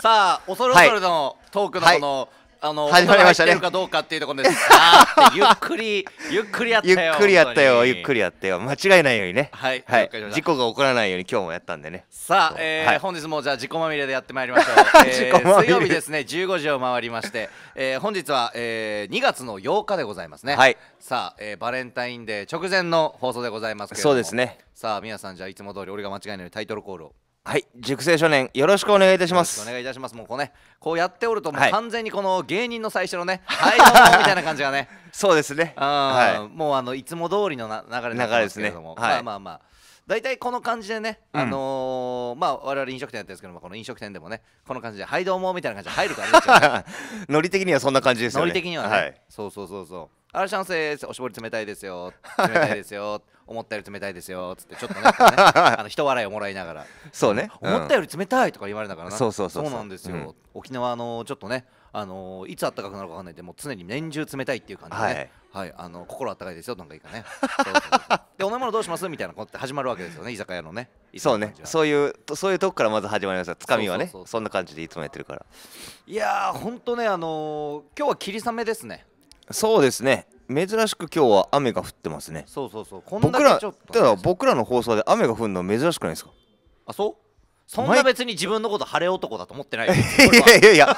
さあ、恐る恐るのトークのこの、あの始まりましたね。かどうかっていうところです。あゆっくり ゆっくりやったよ。ゆっくりやったよ。ゆっくりやったよ。間違いないようにね。はい。はい、事故が起こらないように今日もやったんでね。さあ、えーはい、本日もじゃあ事故まみれでやってまいりましょう。えー、水曜日ですね、15時を回りまして、えー、本日は、えー、2月の8日でございますね。はい。さあ、えー、バレンタインデー直前の放送でございますけれども。そうですね。さあ皆さんじゃあいつも通り俺が間違いないようにタイトルコールを。はい熟成少年よろしくお願いいたしますお願いいたしますもうこうねこうやっておるともう完全にこの芸人の最初のね はいみたいな感じがね そうですねはいもうあのいつも通りのな流れなんですけれども、ねはい、まあまあまあ大体この感じでね、あのー、まあ我々飲食店やってるんですけどもこの飲食店でもねこの感じで「はいどうも」みたいな感じで入るから ノリ的にはそんな感じですよねノリ的にはね、はい、そうそうそうそう「あらしゃんせーおしぼり冷たいですよ冷たいですよ」思ったより冷たいですよつってちょっとね あの人笑いをもらいながらそうね、うん、思ったより冷たいとか言われながらなそうそうそうそうなんですよ、うん、沖縄のちょっとねあのいつ暖かくなるかわかんないでもう常に年中冷たいっていう感じで、ね、はい、はい、あの心暖かいですよなんかいいかねでお飲み物どうしますみたいなことって始まるわけですよね居酒屋のねそうねそういうそういうとこからまず始まりますつかみはねそんな感じでいつもやってるからいやーほんねあのー、今日は霧雨ですねそうですね珍しく今日は雨が降ってますねそうそうそうこんだけちょっと僕ら僕らの放送で雨が降るの珍しくないですかあそうそんな別に自分のこと晴れ男だと思ってない いやいやいや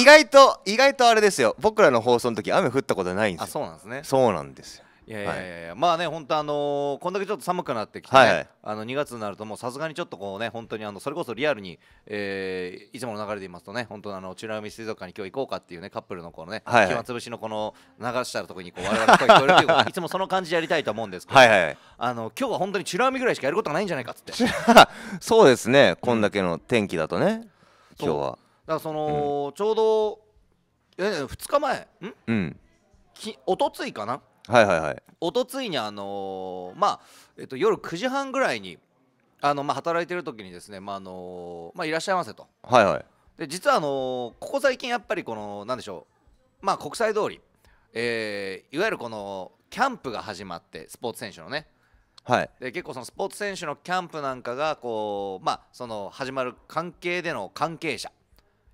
意外と意外とあれですよ僕らの放送の時雨降ったことないんですよあそうなんですねそうなんですよいやいやいやはい、まあね本当あのー、こんだけちょっと寒くなってきて、ねはい、あの2月になるともうさすがにちょっとこうね本当にあのそれこそリアルに、えー、いつもの流れで言いますとね本当あの美ら海水族館に今日行こうかっていうねカップルのこのね、ははい、暇つぶしのこの流した時にこう我々の声聞こえるっていういつもその感じでやりたいと思うんですけど、はいはい、あの今日は本当に美ら海ぐらいしかやることがないんじゃないかっつって そうですねこんだけの天気だとね、うん、今日はだからその、うん、ちょうどえ2日前ん、うん、きおとついかなはいはいはい一昨日にあのー、まあ、えっと、夜9時半ぐらいにあの、まあ、働いてる時にですね、まああのー、まあ、いらっしゃいませと、はいはい、で実はあのー、ここ最近やっぱりこのなんでしょう、まあ、国際通り、えー、いわゆるこのキャンプが始まってスポーツ選手のね、はい、で結構そのスポーツ選手のキャンプなんかがこう、まあ、その始まる関係での関係者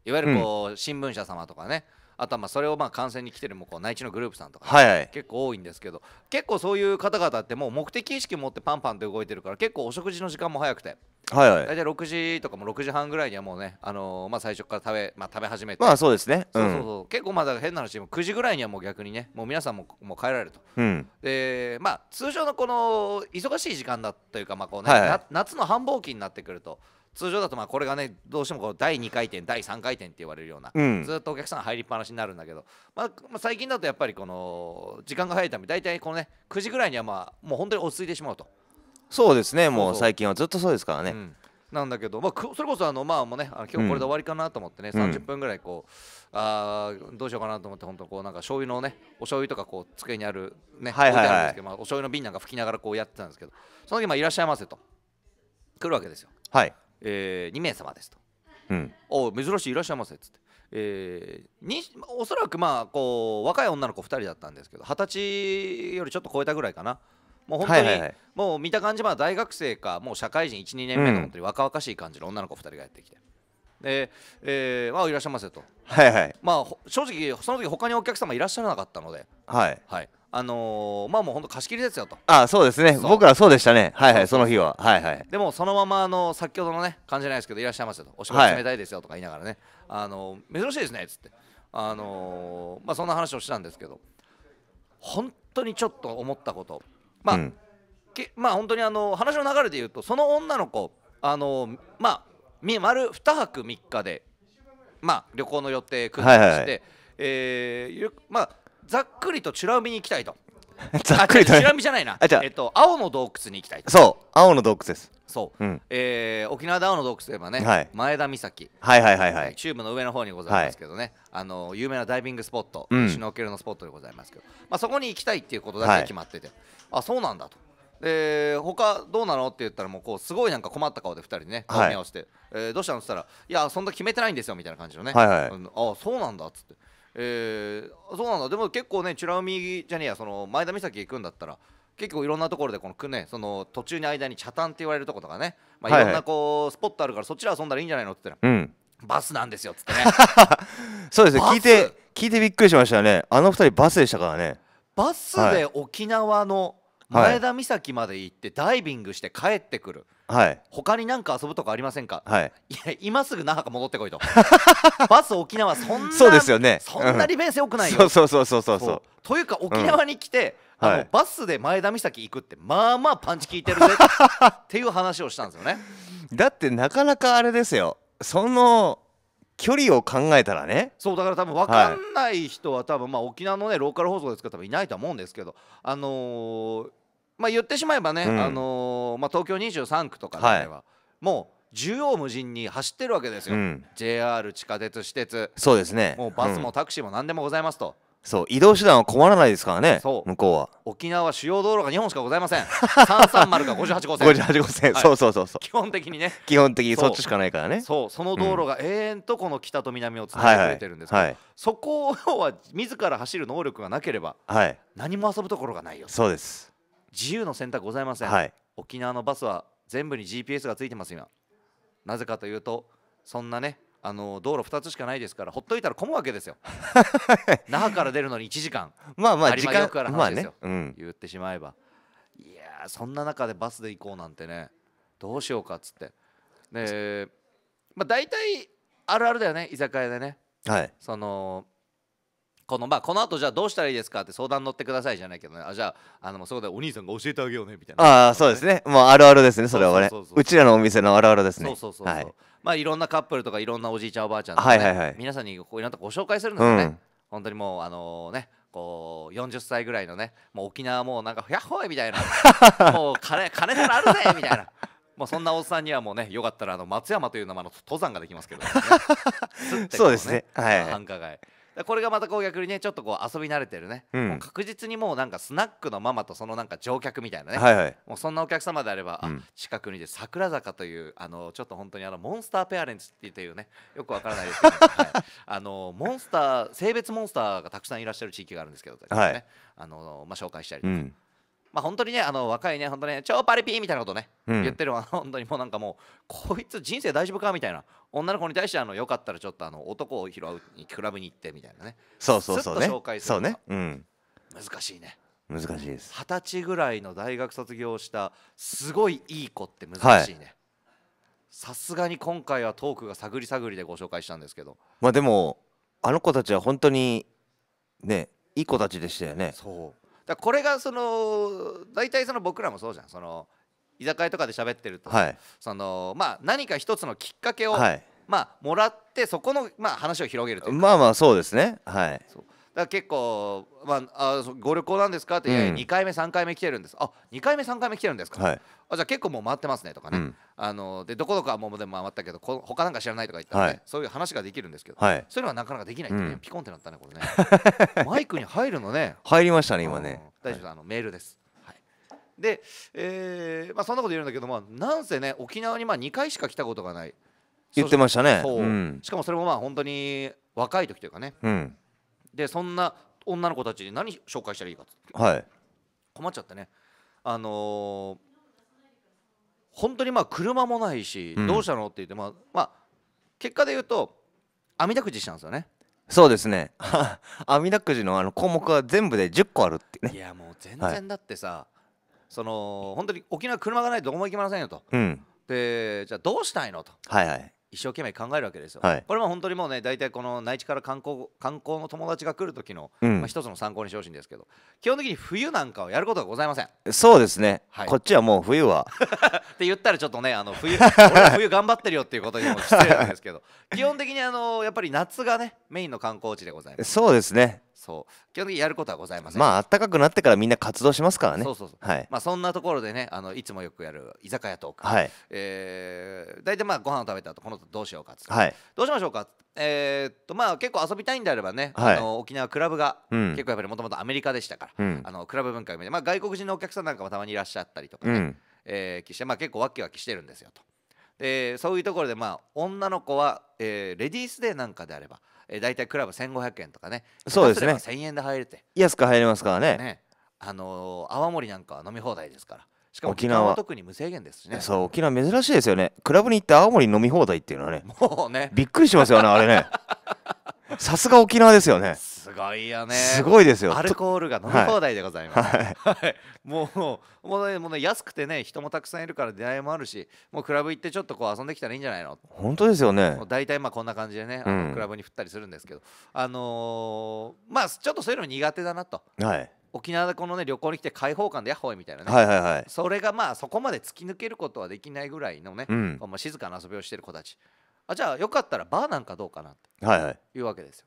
いわゆるこう、うん、新聞社様とかねあとはまあそれをまあ観戦に来てるもこう内地のグループさんとか、はいはい、結構多いんですけど結構そういう方々ってもう目的意識持ってパンパンと動いてるから結構お食事の時間も早くて。はいはい、大体6時とかも6時半ぐらいにはもうね、あのー、まあ、最初から食べ,、まあ、食べ始めてまあそうですね、うん、そうそうそう結構まだ変な話9時ぐらいにはもう逆にねもう皆さんももう帰られると、うん、でまあ通常のこの忙しい時間だというか、まあこうね、はいはい、夏の繁忙期になってくると通常だとまあこれがねどうしてもこう第2回転第3回転って言われるような、うん、ずっとお客さん入りっぱなしになるんだけど、まあ、まあ、最近だとやっぱりこの時間が早いため大体このね9時ぐらいにはまあもう本当に落ち着いてしまうとそうですねもう最近はずっとそうですからね、うん、なんだけど、まあ、それこそあの、まあ、もうね今日これで終わりかなと思ってね、うん、30分ぐらいこうあどうしようかなと思って本当こうなんか醤油のねお醤油とかこう机にあるね、はいはいんですけど、まあ、お醤油の瓶なんか拭きながらこうやってたんですけどその時まあいらっしゃいませと来るわけですよはいえー、2名様ですと。うん、お珍しいいらっしゃいませっつって、えー、におそらくまあこう若い女の子2人だったんですけど二十歳よりちょっと超えたぐらいかなもう本当に、もう見た感じまあ大学生かもう社会人12年目の本当に若々しい感じの女の子2人がやってきて。で、えー、あいらっしゃいませと、はいはいまあ、正直その時他にお客様いらっしゃらなかったので、はいはい、あのー、まあもう本当貸し切りですよとあそうですね僕らそうでしたねはいはいその日ははいはいでもそのままあの先ほどのね感じないですけどいらっしゃいますよとお仕事冷たいですよとか言いながらね、はい、あのー、珍しいですねっつってあのー、まあそんな話をしたんですけど本当にちょっと思ったことまあ、うん、けまあ本当にあの話の流れで言うとその女の子あのまあ丸2泊3日でまあ旅行の予定組んでして、はいはい、えまあざっくりと美ら海に行きたいと ざっくりと、ね、らュ海じゃないなあじゃえっと、青の洞窟に行きたいとそう青の洞窟ですそう、うん、えー、沖縄で青の洞窟といえばね、はい、前田岬はいはいはいはいチューブの上の方にございますけどね、はい、あの有名なダイビングスポット、うん、シュノーケルのスポットでございますけど、まあ、そこに行きたいっていうことだけ決まってて、はい、あそうなんだとで他どうなのって言ったらもうこうすごいなんか困った顔で2人ね顔見合わせて、えー、どうしたのって言ったら「いやそんな決めてないんですよ」みたいな感じのね「はいはい、あそうなんだ」っつってえー、そうなんだでも結構ね美ら海じゃねえやその前田岬行くんだったら結構いろんなところでこのくねその途中に間に茶炭って言われるとことかね、まあ、いろんなこう、スポットあるからそっちら遊んだらいいんじゃないのって言ったら、うん、バスなんですよっつってね そうですね聞いて聞いてびっくりしましたねあの二人バスでしたからねバスで沖縄の前田岬まで行ってダイビングして帰ってくる、はい、他に何か遊ぶとかありませんか、はい、いや今すぐ那覇か戻ってこいと バス沖縄そんなそうですよね、そんな利便性多くないよ、うん、そうそうそうそうそうというか沖縄に来て、うん、あの、はい、バスで前田岬行くってまあまあパンチ効いてるぜ っていう話をしたんですよねだってなかなかあれですよその距離を考えたらねそうだから多分分かんない人は多分、まあ沖縄のねローカル放送ですから多分いないと思うんですけどあのーまあ、言ってしまえばね、うん、あのー、まあ、東京23区とかでは、はい、もう縦横無尽に走ってるわけですよ、うん、JR 地下鉄私鉄そうですねもうバスもタクシーも何でもございますと、うん、そう移動手段は困らないですからね向こうは沖縄は主要道路が2本しかございません330が58号線58号線、はい、そうそうそうそう基本的にね基本的にそっちしかないからねそうその道路が永遠とこの北と南をつないでくれてるんですはいはい、そこは自ら走る能力がなければ、はい、何も遊ぶところがないよそうです自由の選択ございません、はい、沖縄のバスは全部に GPS がついてます今なぜかというとそんなねあの道路2つしかないですからほっといたら混むわけですよ 那覇から出るのに1時間まあまあ時間から話ですよ、まあねうん、言ってしまえばいやそんな中でバスで行こうなんてねどうしようかっつってで、まあ、大体あるあるだよね居酒屋でね、はい、そのこのまあこの後じゃあどうしたらいいですかって相談乗ってくださいじゃないけどねあじゃああのそこでお兄さんが教えてあげようねみたいなああそうですねもうあるあるですねそれはねうちらのお店のあるあるですねそうそうそうはいまあいろんなカップルとかいろんなおじいちゃんおばあちゃんとか、ね、はいはい、皆さんにこういろんなご紹介するんですよね、うん、本当にもうあのねこう40歳ぐらいのねもう沖縄もうなんか「やっほーみたいな「もう金金からあるぜ!」みたいな。もうそんなおっさんにはもうねよかったらあの松山という名前の登山ができますけど、ね、ねそうですね、はい、繁華街これがまたこう逆にねちょっとこう遊び慣れてるね、うん、確実にもうなんかスナックのママとそのなんか乗客みたいなね、はいはい、もうそんなお客様であれば、うん、近くにで桜坂というあのちょっと本当にあのモンスターペアレンツっていうねよくわからないですけど、はい、あのモンスター性別モンスターがたくさんいらっしゃる地域があるんですけど、ね、はい、あのまあ、紹介したりとか。うんまあ、本当にねあの若いね本当ね超パリピーみたいなことね、うん、言ってるわ、は 本当にもうなんかもうこいつ人生大丈夫かみたいな女の子に対してあのよかったらちょっとあの男を拾うクラブに行ってみたいなねそうそうそうね紹介するそうね、うん、難しいね難しいです二十歳ぐらいの大学卒業したすごいいい子って難しいねさすがに今回はトークが探り探りでご紹介したんですけどまあでもあの子たちは本当にねいい子たちでしたよねそうだこれがその大体その僕らもそうじゃんその居酒屋とかで喋ってると、はい、そのまあ、何か一つのきっかけを、はい、まあ、もらってそこの、まあ、話を広げるというまあまあそうですねはいら結構、まあ、あご旅行なんですかって、うん、2回目3回目来てるんですあ2回目3回目来てるんですか、はい、あじゃあ結構もう回ってますねとかね、うん、あのでどこどこはもうでも回ったけどこ他なんか知らないとか言ったら、ねはい、そういう話ができるんですけど、はい、そのはなかなかできないってね、うん、ピコンってなったねこれね マイクに入るのね入りましたね今ね大丈夫です、あのメールですで、えーまあ、そんなこと言うんだけど、まあ、なんせね沖縄にまあ2回しか来たことがない言ってましたね、そうん、しかもそれもまあ本当に若い時というかね、うん、でそんな女の子たちに何紹介したらいいかっって、はい、困っちゃってねあのー、本当にまあ車もないし、うん、どうしたのって言って、まあ、まあ、結果で言うと網だくじしたんですよねそうですね 網だくじのあの項目は全部で10個あるってねいやもう全然だってさ、はい、その本当に沖縄車がないとどもいきませんよと、うん、でじゃあどうしたいのと、はいはい、一生懸命考えるわけですよ、はい、これも本当にもうね大体この内地から観光観光の友達が来る時の、うん、まあ、一つの参考にしてほしいんですけど基本的に冬なんかをやることがございませんそうですね、はい、こっちはもう冬は って言ったらちょっとねあの冬冬頑張ってるよっていうことにも失礼なんですけど 基本的にあのやっぱり夏がねメインの観光地でございますそうですねそう基本的にやることはございませんまあ暖かくなってからみんな活動しますからねそうそうそう、はいまあ、そんなところでねあのいつもよくやる居酒屋トーク、はいえー、大体まあご飯を食べた後この後どうしようかっっはい、どうしましょうかえー、っとまあ結構遊びたいんであればね、はい、あの沖縄クラブが、うん、結構やっぱりもともとアメリカでしたから、うん、あのクラブ文化を見て、まあ、外国人のお客さんなんかもたまにいらっしゃったりとかね、うん、えー、して、まあ、結構わきわきしてるんですよとでそういうところでまあ女の子は、えー、レディースデーなんかであればえー、大体クラブ1500円とかねそうですね1000円で入れて安く入れますからね、ね、あのー、泡盛なんかは飲み放題ですからしかも沖縄は特に無制限ですしねそう沖縄珍しいですよねクラブに行って青森飲み放題っていうのはねもうねびっくりしますよねあれね さすが沖縄ですよねすごいよねすごいですよアルコールが飲み放題でございます、はいはい、もうもう、ね、もうね安くてね人もたくさんいるから出会いもあるしもうクラブ行ってちょっとこう遊んできたらいいんじゃないの本当ですよね大体まあこんな感じでねあの、クラブに振ったりするんですけどあのー、まあちょっとそういうの苦手だなと、はい、沖縄でこのね旅行に来て開放感でヤッホーみたいなね、はいはいはい、それがまあそこまで突き抜けることはできないぐらいのね、うん、静かな遊びをしてる子たちあじゃあよかったらバーなんかどうかなってはい、い、うわけですよ。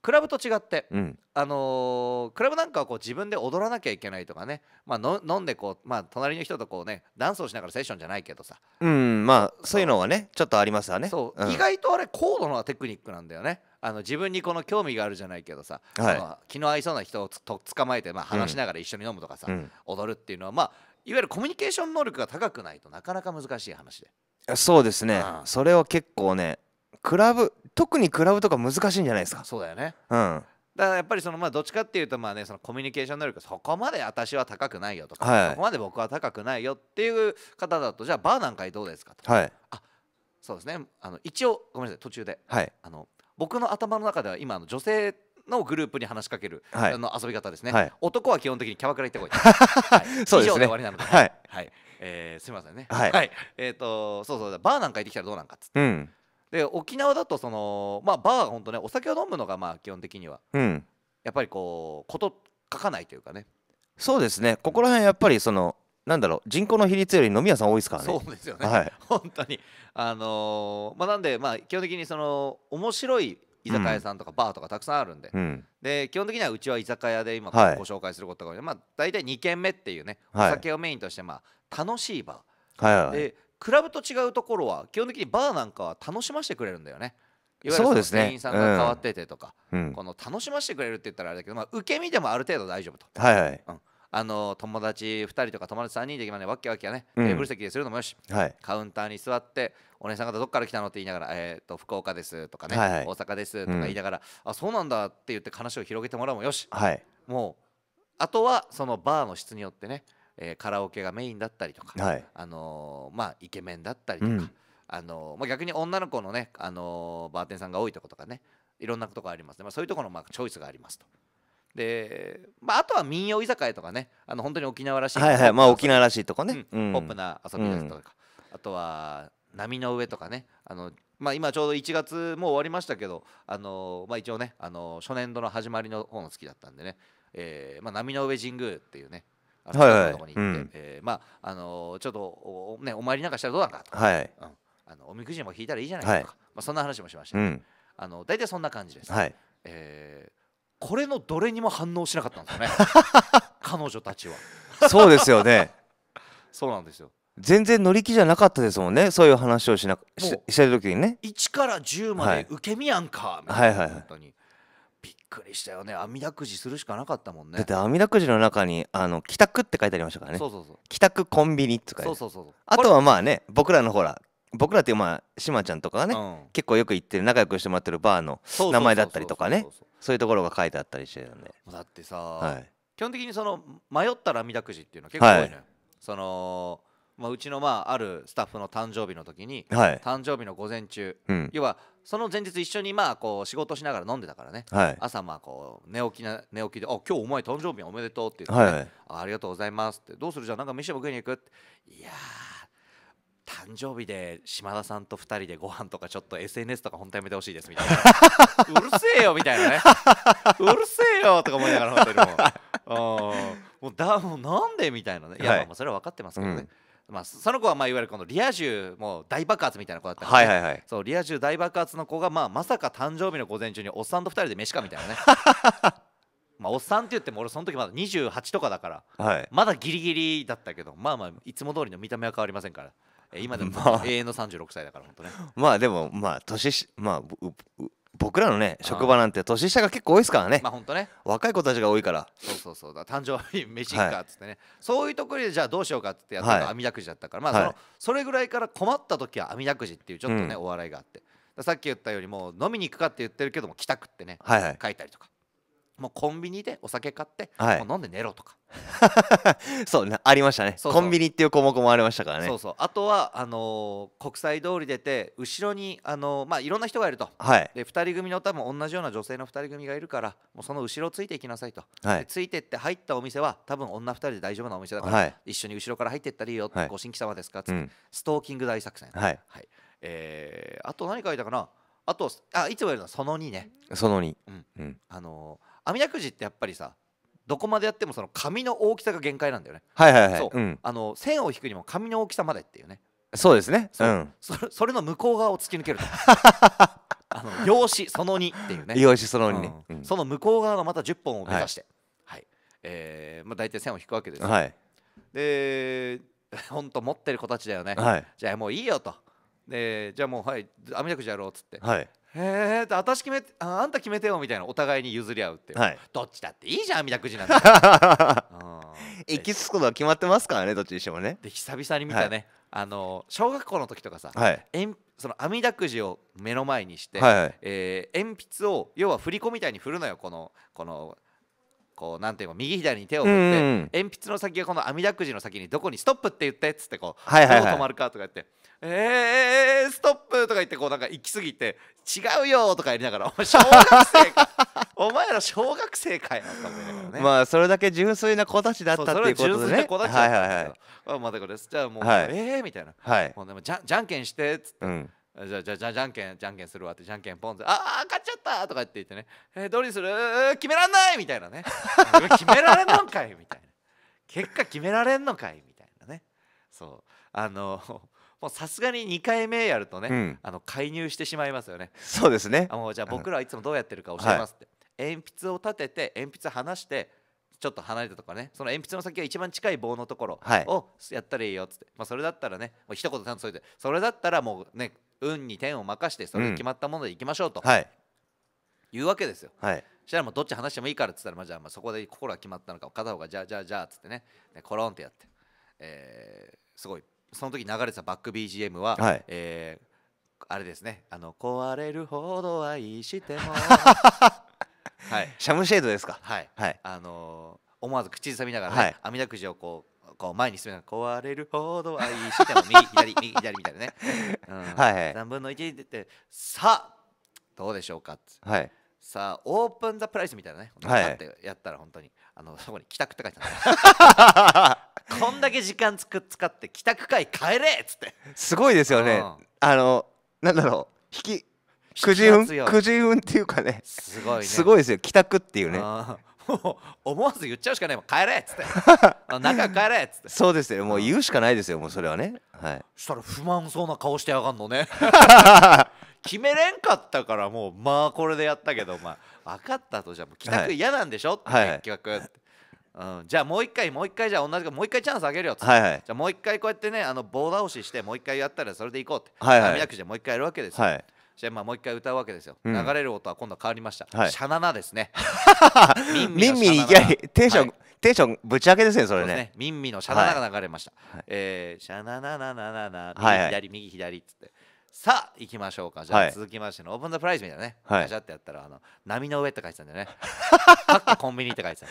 クラブと違って、うん、あのー、クラブなんかはこう自分で踊らなきゃいけないとかね、まあ、飲んでこう、まあ、隣の人とこうねダンスをしながらセッションじゃないけどさうんまあそういうのはねちょっとありますわね、うん、意外とあれ高度なテクニックなんだよねあの自分にこの興味があるじゃないけどさ、はい、の気の合いそうな人をと捕まえて、まあ、話しながら一緒に飲むとかさ、うん、踊るっていうのは、まあ、いわゆるコミュニケーション能力が高くないとなかなか難しい話で。そうですね、うんそれは結構ねクラブ特にクラブとか難しいんじゃないですかそうだよねうんだからやっぱりそのまあどっちかっていうとまあねそのコミュニケーション能力そこまで私は高くないよとか、はいそこまで僕は高くないよっていう方だとじゃあバーなんかどうですかとはいそうですねあの一応ごめんなさい途中ではいあの僕の頭の中では今の女性のグループに話しかける、はいあの遊び方ですね、はい男は基本的にキャバクラ行ってこい、はい、以上で終わりなので、はいはいえー、すみませんねはい、はい、えっ、ー、とそうそうバーなんか行ってきたらどうなんかっつって、うん、で沖縄だとそのまあバーは本当ねお酒を飲むのがまあ基本的には、うん、やっぱりこうこと書かないというかねそうですねここら辺やっぱりそのなんだろう人口の比率より飲み屋さん多いですからね。そうですよね、はい、本当にあのー、まあなんでまあ基本的にその面白い居酒屋さんとかバーとかたくさんあるんでうん、で基本的にはうちは居酒屋で今ご紹介することが多い、はいまあ、大体2軒目っていうね、はい、お酒をメインとしてまあ楽しいバー、はいはい、でクラブと違うところは基本的にバーなんかは楽しませてくれるんだよね。いわゆる店員さんが変わっててとか、ねうん、この楽しませてくれるって言ったらあれだけど、まあ、受け身でもある程度大丈夫と。はいはいうんあの友達2人とか友達3人で今ねわっきわっきね、うん、テーブル席でするのもよし、はい、カウンターに座ってお姉さん方どっから来たのって言いながら、えー、と福岡ですとかね、はいはい、大阪ですとか言いながら、うん、あそうなんだって言って話を広げてもらうもよし、はい、もうあとはそのバーの質によってね、えー、カラオケがメインだったりとか、はい、あのー、まあ、イケメンだったりとか、うん、あのー、まあ、逆に女の子のね、あのバーテンさんが多いとことかねいろんなことがありますね、まあ、そういうところのまあチョイスがありますと。で、まあ、あとは民謡居酒屋とかねあの本当に沖縄らしいはいはいまあ沖縄らしいとこね、うん、ポップな遊びですとか、うん、あとは波の上とかねあのまあ、今ちょうど1月もう終わりましたけど、あのまあ、一応ね、あの初年度の始まりの方の月だったんでね、えーまあ、波の上神宮っていうねあの、とこに行って、うえまああのちょっとお,、ね、お参りなんかしたらどうだかとか、はい、うん、あのおみくじも引いたらいいじゃないかとか、はい、まあ、そんな話もしました、ね、うん、あの大体そんな感じです、はいえーこれのどれにも反応しなかったんですよね 彼女たちはそうですよね そうなんですよ全然乗り気じゃなかったですもんねそういう話をしなししてる時にね1から10まで受け身やんか、はい、みたいな、はいはい、びっくりしたよね網だくじするしかなかったもんねだって網だくじの中にあの帰宅って書いてありましたからねそうそうそう帰宅コンビニって書いてそうそうそうあとはまあね僕らのほら僕らっていうまあ島ちゃんとかがね、うん、結構よく行ってる仲良くしてもらってるバーの名前だったりとかねそうそうそうそうそういうところが書いてあったりしてるんでだってさ、はい、基本的にその迷ったらみだくじっていうのは結構多いの、ね、よ、はい、そのまあ、うちのまああるスタッフの誕生日の時に、はい、誕生日の午前中、うん、要はその前日一緒にまあこう仕事しながら飲んでたからね、はい、朝まあこう寝起きな寝起きで「お今日お前誕生日おめでとう」って言って、ねはいはいあ「りがとうございます」って「どうするじゃあなんか飯も食いに行く?」って「いやー誕生日で島田さんと2人でご飯とかちょっと SNS とか本当やめてほしいですみたいな うるせえよみたいなねうるせえよとか思いながらホテルも もうだもうなんでみたいなねいや、はい、まあそれは分かってますけどね、うんまあ、その子はまあいわゆるこのリア充も大爆発みたいな子だったから、ね、はいはいそうリア充大爆発の子が、まあ、まさか誕生日の午前中におっさんと2人で飯かみたいなね まあおっさんって言っても俺その時まだ28とかだから、はい、まだギリギリだったけどまあまあいつも通りの見た目は変わりませんから今でも 永遠の36歳だから本当ねまあでもまあ年まあ僕らのね職場なんて年下が結構多いですからねまあ本当ね若い子たちが多いからそうそうそうだ誕生日飯行くかっつってね、はい、そういうところでじゃあどうしようかっつってやったのが網だくじだったから、はい、まあその、それぐらいから困った時は網だくじっていうちょっとね、うん、お笑いがあってさっき言ったよりも飲みに行くかって言ってるけども来たくってね、はいはい、書いたりとかもうコンビニでお酒買って、はい、もう飲んで寝ろとか そうねありましたねコンビニっていう項目もありましたからねそうそうあとはあのー、国際通り出て後ろに、あのー、まあ、いろんな人がいると、はい、で2人組の多分同じような女性の2人組がいるからもうその後ろついていきなさいと、はい、ついてって入ったお店は多分女2人で大丈夫なお店だから、はい、一緒に後ろから入ってったらいいよ、はい、ご新規様ですかつうん、ストーキング大作戦、はいはいえー、あと何書いたかなあとあいつもやるのはその2ねその2、うんうん、あのー網だくじってやっぱりさどこまでやってもその紙の大きさが限界なんだよねはいはいはいそう、うん、あの線を引くにも紙の大きさまでっていうねそうですねうん、そ それの向こう側を突き抜けると あの用紙その2っていうね用紙その2ね、うん、その向こう側のまた10本を目指して、はい、はい、えー、まあ、大体線を引くわけですよ、はい、で 本当持ってる子たちだよね、はい、じゃあもういいよとでじゃあもうはい網だくじやろうっつって、はい、へえ私決めああんた決めてよみたいなお互いに譲り合うっていう、はいどっちだっていいじゃんみたくじなんて 行き着くことは決まってますからねどっちにしてもねで久々に見たね、あの小学校の時とかさ、はいえんその網だくじを目の前にして、はいはいえー鉛筆を要は振り子みたいに振るのよこのこのこうなんていうか右左に手を振って鉛筆の先がこの網だくじの先にどこにストップって言ってっつってこう、はいはいはいどう止まるかとか言って「えー、ストップ!」とか言ってこうなんか行き過ぎて「違うよ!」とか言いながら「お前小学生か お前ら小学生かよ」と思いながらねまあそれだけ純粋な子たちだったっていうことでね純粋な子たちはいはいはいあれじゃあもう「はい、えー?」みたいな、はい、もうでもじゃじゃんけんしてっつって、うんじゃじゃじゃじゃんけんじゃんけんするわってじゃんけんポンってああ勝っちゃったとか言って言ってね、えー、どうにする決めらんないみたいなね 決められんのかいみたいな結果決められんのかいみたいなねそうあのもうさすがに2回目やるとね、うん、あの介入してしまいますよねそうですねあもうじゃあ僕らはいつもどうやってるか教えますって、はい、鉛筆を立てて鉛筆離してちょっと離れたとかねその鉛筆の先が一番近い棒のところをやったらいいよっつって、はい、まあ、それだったらねもう一言ちゃんと添えてそれだったらもうね運に点を任してそれで決まったものでいきましょうと、うんはい、いうわけですよ。はいしたらもうどっち話してもいいからっつったら、まあ、じゃあまあそこで心が決まったのか片方がじゃあじゃあじゃあっつってねねコロンってやって、えー、すごいその時流れてたバック BGM は、はい、えー、あれですねあの壊れるほど愛しても はいシャムシェードですかはい、はい、あのー、思わず口ずさみながら、ね、はい、網だくじをこうこう前に進めながら壊れるほど愛しても 右左右左みたいなね、うん、はい、はい、3分の1でってさあどうでしょうかはいさあオープンザプライスみたいなね、ってやったら本当にあのそこに帰宅って書いてある こんだけ時間つく使って帰宅会帰れっつってすごいですよね、うん、あのなんだろう引きくじ運くじ運っていうかねすごい、ね、すごいですよ帰宅っていうねもう思わず言っちゃうしかないもん帰れっつって 中帰れっつってそうですよもう言うしかないですよもうそれはねはいそしたら不満そうな顔してやがんのね 決めれんかったからもうまあこれでやったけど、まあ、分かったとじゃあもう帰宅嫌なんでしょ、はい、結局、はいうん、じゃあもう一回もう一回じゃあ同じかもう一回チャンスあげるよっって、はいはい、じゃあもう一回こうやってねあの棒倒ししてもう一回やったらそれでいこうって、はいはい、じゃもう一回やるわけですよ、はいじゃまあもう一回歌うわけですよ、うん、流れる音は今度変わりました、はい、シャナナですね ミンミンいやテンション、はい、テンションぶち上げですねそれね、ね、ミンミのシャナナが流れました、はい、えー、シャナナナナナナ、はいはい、左右左っつってさあ行きましょうかじゃあ続きましての、オープンザプライズみたいなねガシャってやったらあの波の上って書いてたんだよね コンビニって書いてた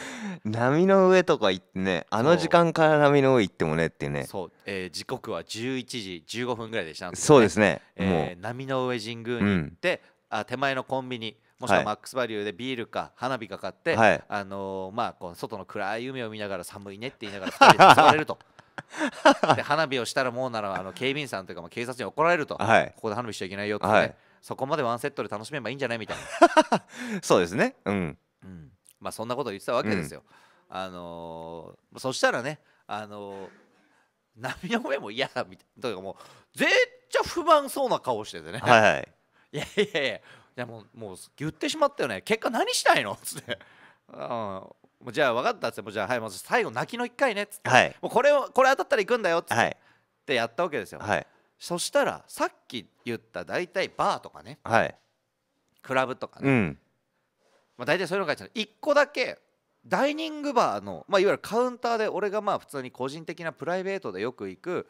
波の上とか行ってねあの時間から波の上行ってもねっていうねそう、えー、時刻は11時15分ぐらいでしたで、ね、そうですね、えー、波の上神宮に行って、うん、あ手前のコンビニもしくはマックスバリューでビールか花火かかって、はい、あのー、まあこう外の暗い海を見ながら寒いねって言いながら2れると で花火をしたらもうならあの警備員さんというか警察に怒られると、はい、ここで花火しちゃいけないよって、ねはい、そこまでワンセットで楽しめばいいんじゃないみたいな そうですねうん、うん、まあそんなことを言ってたわけですよ、うん、あのー、そしたらねあのー、波の上も嫌だみたいなというかもう絶対不満そうな顔しててね、はいはい、いやいやいやいやもうもう言ってしまったよね結果何したいのっつって、もうじゃあ分かったっつってもうじゃあはいまず最後泣きの1回ねっつって、はい、もうこれをこれ当たったら行くんだよっつって,、はい、ってやったわけですよ、はい、そしたらさっき言った大体バーとかね、はい、クラブとかね、うん、まあ、大体そういうのが1個だけダイニングバーの、まあ、いわゆるカウンターで俺がまあ普通に個人的なプライベートでよく行く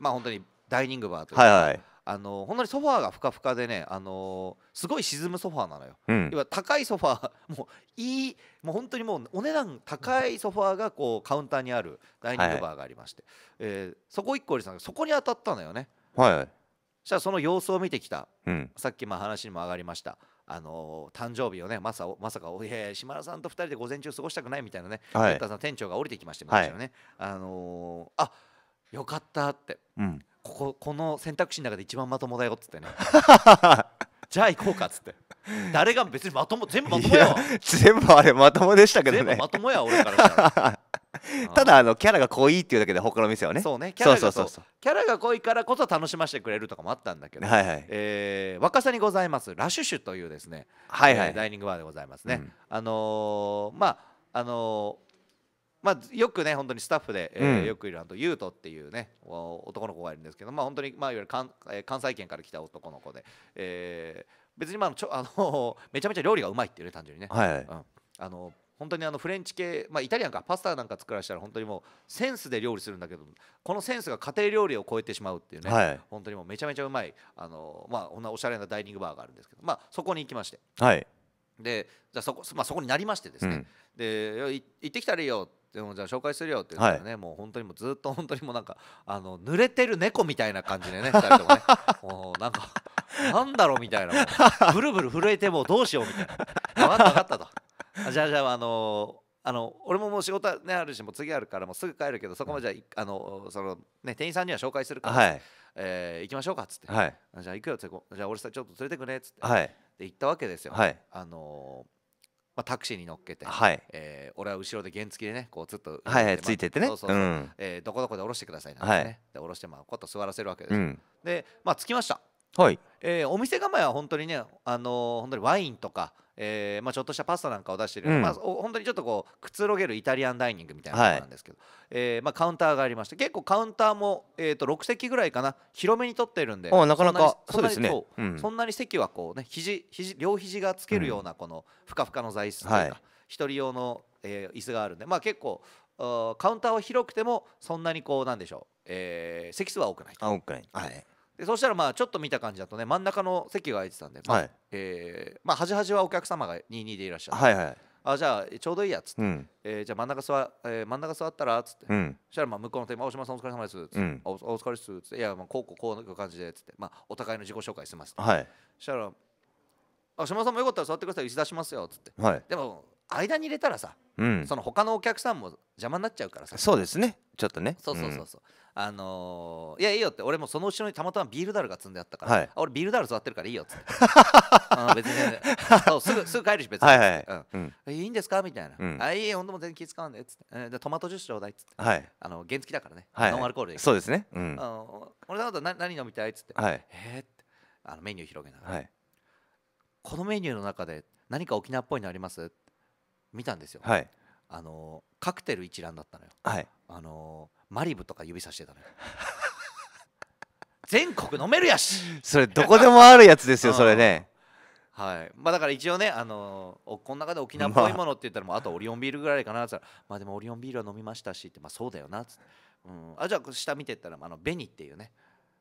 まあ本当にダイニングバーというか、はいはいあの本当にソファーがふかふかでね、あのすごい沈むソファーなのよ、うん、要は高いソファーもういいもう本当にもうお値段高いソファーがこうカウンターにあるダイニングバーがありまして、はいい、えー、そこ1個おりさんそこに当たったのよねはい、じゃそしたらその様子を見てきた、うん、さっきまあ話にも上がりましたあのー、誕生日をねまさまさかおいや島田さんと2人で午前中過ごしたくないみたいなね、はい、さん店長が降りてきましてましたよね、はい、あのー、あよかったって、うん、こここの選択肢の中で一番まともだよっつってね じゃあ行こうかっつって誰が別にまとも全部まとも全部あれまともでしたけど全部ねまともや俺からしたら ただあのキャラが濃いっていうだけで他の店はねそうねキャラがそうそうそうそうキャラが濃いからこそ楽しませてくれるとかもあったんだけど、はいはいえー若さにございますラシュシュというですね、はいはいえーダイニングバーでございますね、うんあのーまああのーまあ、よくね本当にスタッフで、えー、よくいるあとユウトっていうね男の子がいるんですけど、まあ、本当に、まあ、いわゆる関,、関西圏から来た男の子で、えー、別に、まあ、ちょ あのめちゃめちゃ料理がうまいっていうね単純にね。はい、うん、あの本当にあのフレンチ系、まあ、イタリアンかパスタなんか作らしたら本当にもうセンスで料理するんだけどこのセンスが家庭料理を超えてしまうっていうね、はい、本当にもうめちゃめちゃうまいあの、まあ、こんなおしゃれなダイニングバーがあるんですけど、まあ、そこに行きまして、はい、でじゃそこ,、まあ、そこになりましてですね、うん、で行ってきたらいいよってでもじゃあ紹介するよって言ったらね、はい、もう本当にもうずっと 本当にもうなんかあの濡れてる猫みたいな感じでね2人ともねもうなんかなんだろうみたいなブルブル震えてもうどうしようみたいな分かった分かったとじゃあじゃああのあの俺ももう仕事、ね、あるしもう次あるからもうすぐ帰るけどそこまでじゃあ,、あのそのね、店員さんには紹介するから、はい、えー、行きましょうかっつって、はい、じゃあ行くよっってじゃあ俺さちょっと連れてくねっつって、はい、で行ったわけですよ、はい、あのーまあ、タクシーに乗っけて、はいえー、俺は後ろで原付でねこうずっとはいはいついててねえどこどこで降ろしてくださいなんてね、はい、で降ろしてまあこっと座らせるわけです、うん、でまあ着きましたはい。えー、お店構えは本当にね、あのー本当にワインとか、えーまあ、ちょっとしたパスタなんかを出してる、うんまあ、本当にちょっとこうくつろげるイタリアンダイニングみたいなものなんですけど、えーまあ、カウンターがありまして結構カウンターも、えー、と6席ぐらいかな広めに取ってるんであなかなかそなそうですねそんなに席はこうね肘肘両肘がつけるようなこのふかふかの座椅子というか、はい一人用の、えー椅子があるんで、まあ、結構あーカウンターは広くてもそんなにこうなんでしょう、えー席数は多くないとあ、多くない。はい。でそしたらまあちょっと見た感じだとね真ん中の席が空いてたんで、まあはいえーまあ、端々はお客様が22でいらっしゃる、はいはいあじゃあちょうどいいやっつって、うんえー、じゃあ真ん中座、えー、真ん中座ったらっつって、うん、そしたらまあ向こうの手ーマ「大島さんお疲れ様です」つって、うん、おお疲れっす」つって「いやまあこうこうこういう感じで」つって、まあ、お互いの自己紹介します、はい、そしたら「あ島さんもよかったら座ってください椅子出しますよ」つって、はい、でも間に入れたらさ、うん、その他のお客さんも邪魔になっちゃうからさそうですねちょっとねそうそうそうそう、あのー、いやいいよって俺もその後ろにたまたまビールダルが積んであったから、はい、俺ビールダル座ってるからいいよっつって 別に、すぐすぐ帰るし別に、はいはい、うんうん、いいんですかみたいな、うん、あいいえほんでも全然気使わんでっつって、えー、でトマトジュースちょうだいっつって、はい、あの原付だからね、はい、ノンアルコールでそうですね、うん、あの俺のこと何飲みたいっつって、はい、えー、ってあのメニュー広げながら、はい、このメニューの中で何か沖縄っぽいのあります見たんですよ、はい、あのカクテル一覧だったのよ、はい、あのマリブとか指さしてたのよ 全国飲めるやしそれどこでもあるやつですよ うんそれねはいまあだから一応ねあのーおこの中で沖縄っぽいものって言ったらもうあとオリオンビールぐらいかなって言ったらまあでもオリオンビールは飲みましたしってまあそうだよなっつって、うん、あじゃあ下見てったらあの紅っていうね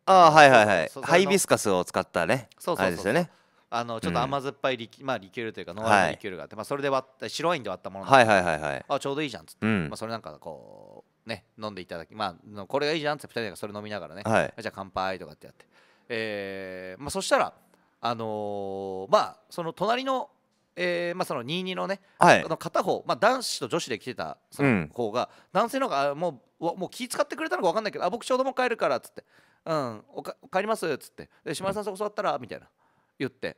ああはいはいはいハイビスカスを使ったねそうそうですよねあのちょっと甘酸っぱいリキ,、まあ、リキュールというかノンアルリキュールがあって、まあ、それで割った白ワインで割ったものはいはいはいはいあちょうどいいじゃんっつって、うんまあ、それなんかこね飲んでいただきまあこれがいいじゃんって2人がそれ飲みながらね、はい、じゃあ乾杯とかってやって、えーまあ、そしたらあのー、まあその隣のえーまあ、その22のね、はい、の片方、まあ、男子と女子で来てたその方が、うん、男性の方がもうもう気使ってくれたのか分かんないけどあ僕ちょうどもう帰るからっつって、うん、おか帰りますっつってで島田さんそこ座ったらみたいな言って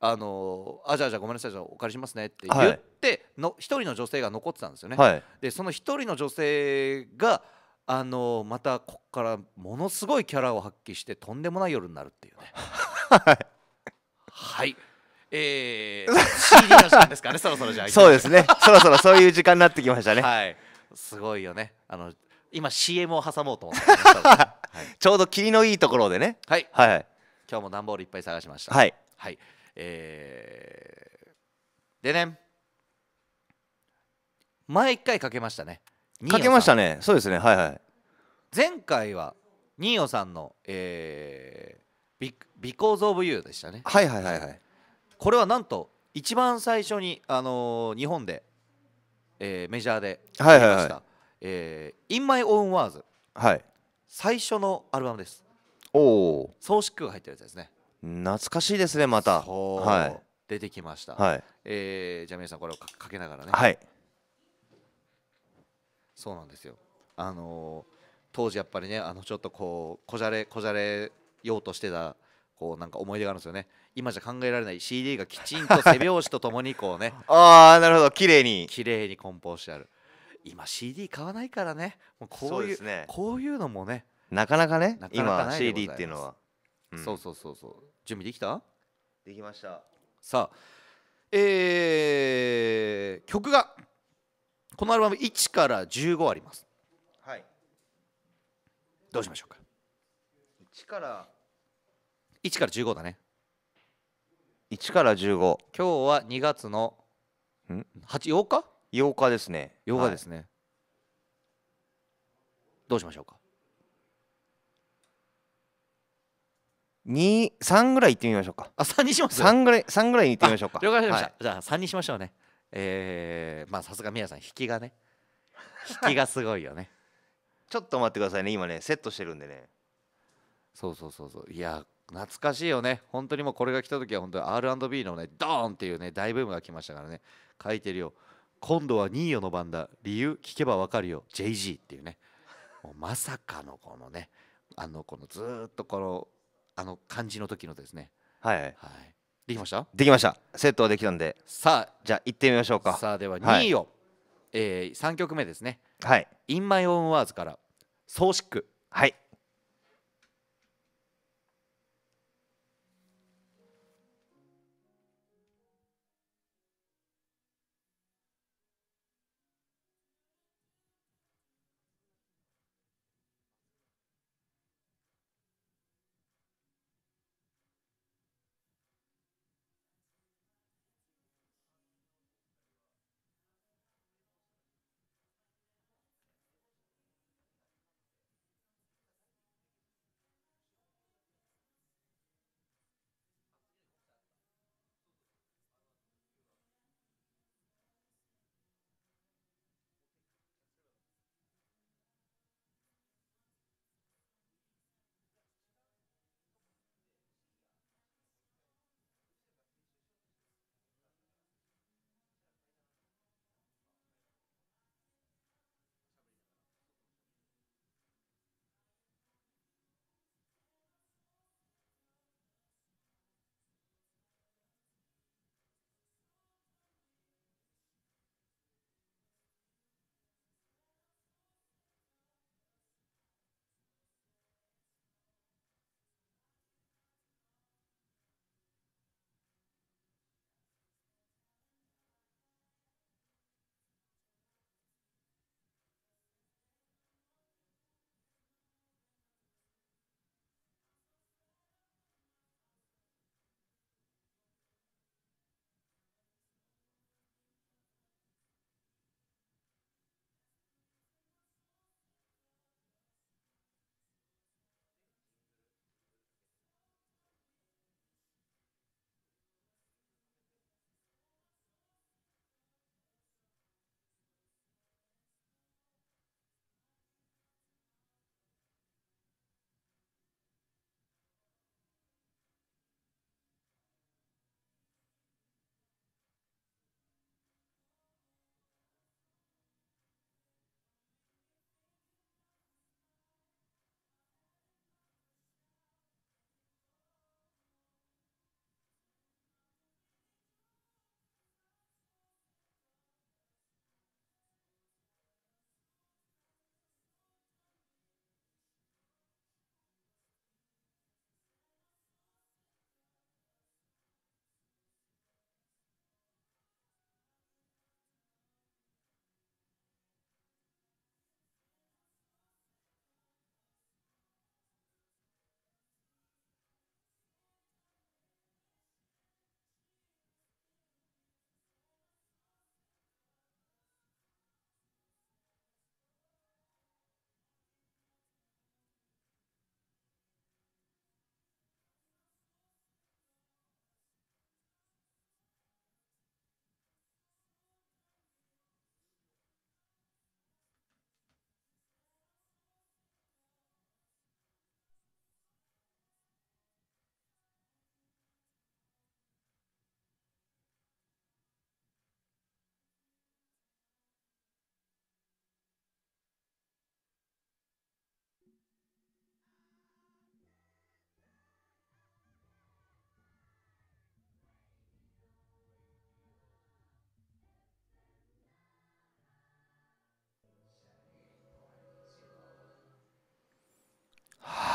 あのあじゃあじゃあごめんなさいじゃあお借りしますねって言っての一、人の女性が残ってたんですよね。はい、でその一人の女性があのまたここからものすごいキャラを発揮してとんでもない夜になるっていうね。はい、はいえー、ですかね、そろそろじゃあ。そうですね、そろそろそういう時間になってきましたね。はい、すごいよね。あの今 CM を挟もうと思って、はい、ちょうど霧のいいところでね。はい。はい。今日も段ボールいっぱい探しました。はい。はい。えー、でね毎回かけましたねかけましたねそうですねはいはい前回は新尾さんの、え a u s e of You」でしたねはいはいはいはいこれはなんと一番最初に、あのー、日本で、えー、メジャーではいはいはいえー、In My Own Words はい最初のアルバムですおお総しが入ってるやつですね懐かしいですねまたはい出てきました、はいえー、じゃあ皆さんこれをかけながらねはいそうなんですよあのー、当時やっぱりねあのちょっとこうこじゃれこじゃれようとしてたこうなんか思い出があるんですよね今じゃ考えられない CD がきちんと背表紙とともにこうね ああなるほど綺麗に綺麗に梱包してある今 CD 買わないからねもうこういう、ね、こういうのもねなかなかね今 CD っていうのはそうそうそうそう準備できたできましたさあえー、曲がこのアルバム1から15ありますはいどうしましょうか1から1から15だね1から15今日は2月の8 8日8日ですね8日ですね、はい、どうしましょうか2 3ぐらいいってみましょうかあ3にします3ぐらい三ぐらいいってみましょうか了解しました、はい、じゃあ3にしましょうねえー、まあさすが皆さん引きがね引きがすごいよね ちょっと待ってくださいね今ねセットしてるんでねそうそうそうそういや懐かしいよね本当にもうこれが来た時は本当に R&B のねドーンっていうね大ブームが来ましたからね書いてるよ今度はニーヨの番だ理由聞けばわかるよ JG っていうねもうまさかのこのねあのこのずっとこのあの漢字の時のですねはい、はい、できましたできましたセットはできたんでさあじゃあ行ってみましょうかさあでは2位を、はい、えー、3曲目ですねはい「インマイオンワーズから「ソーシック」はい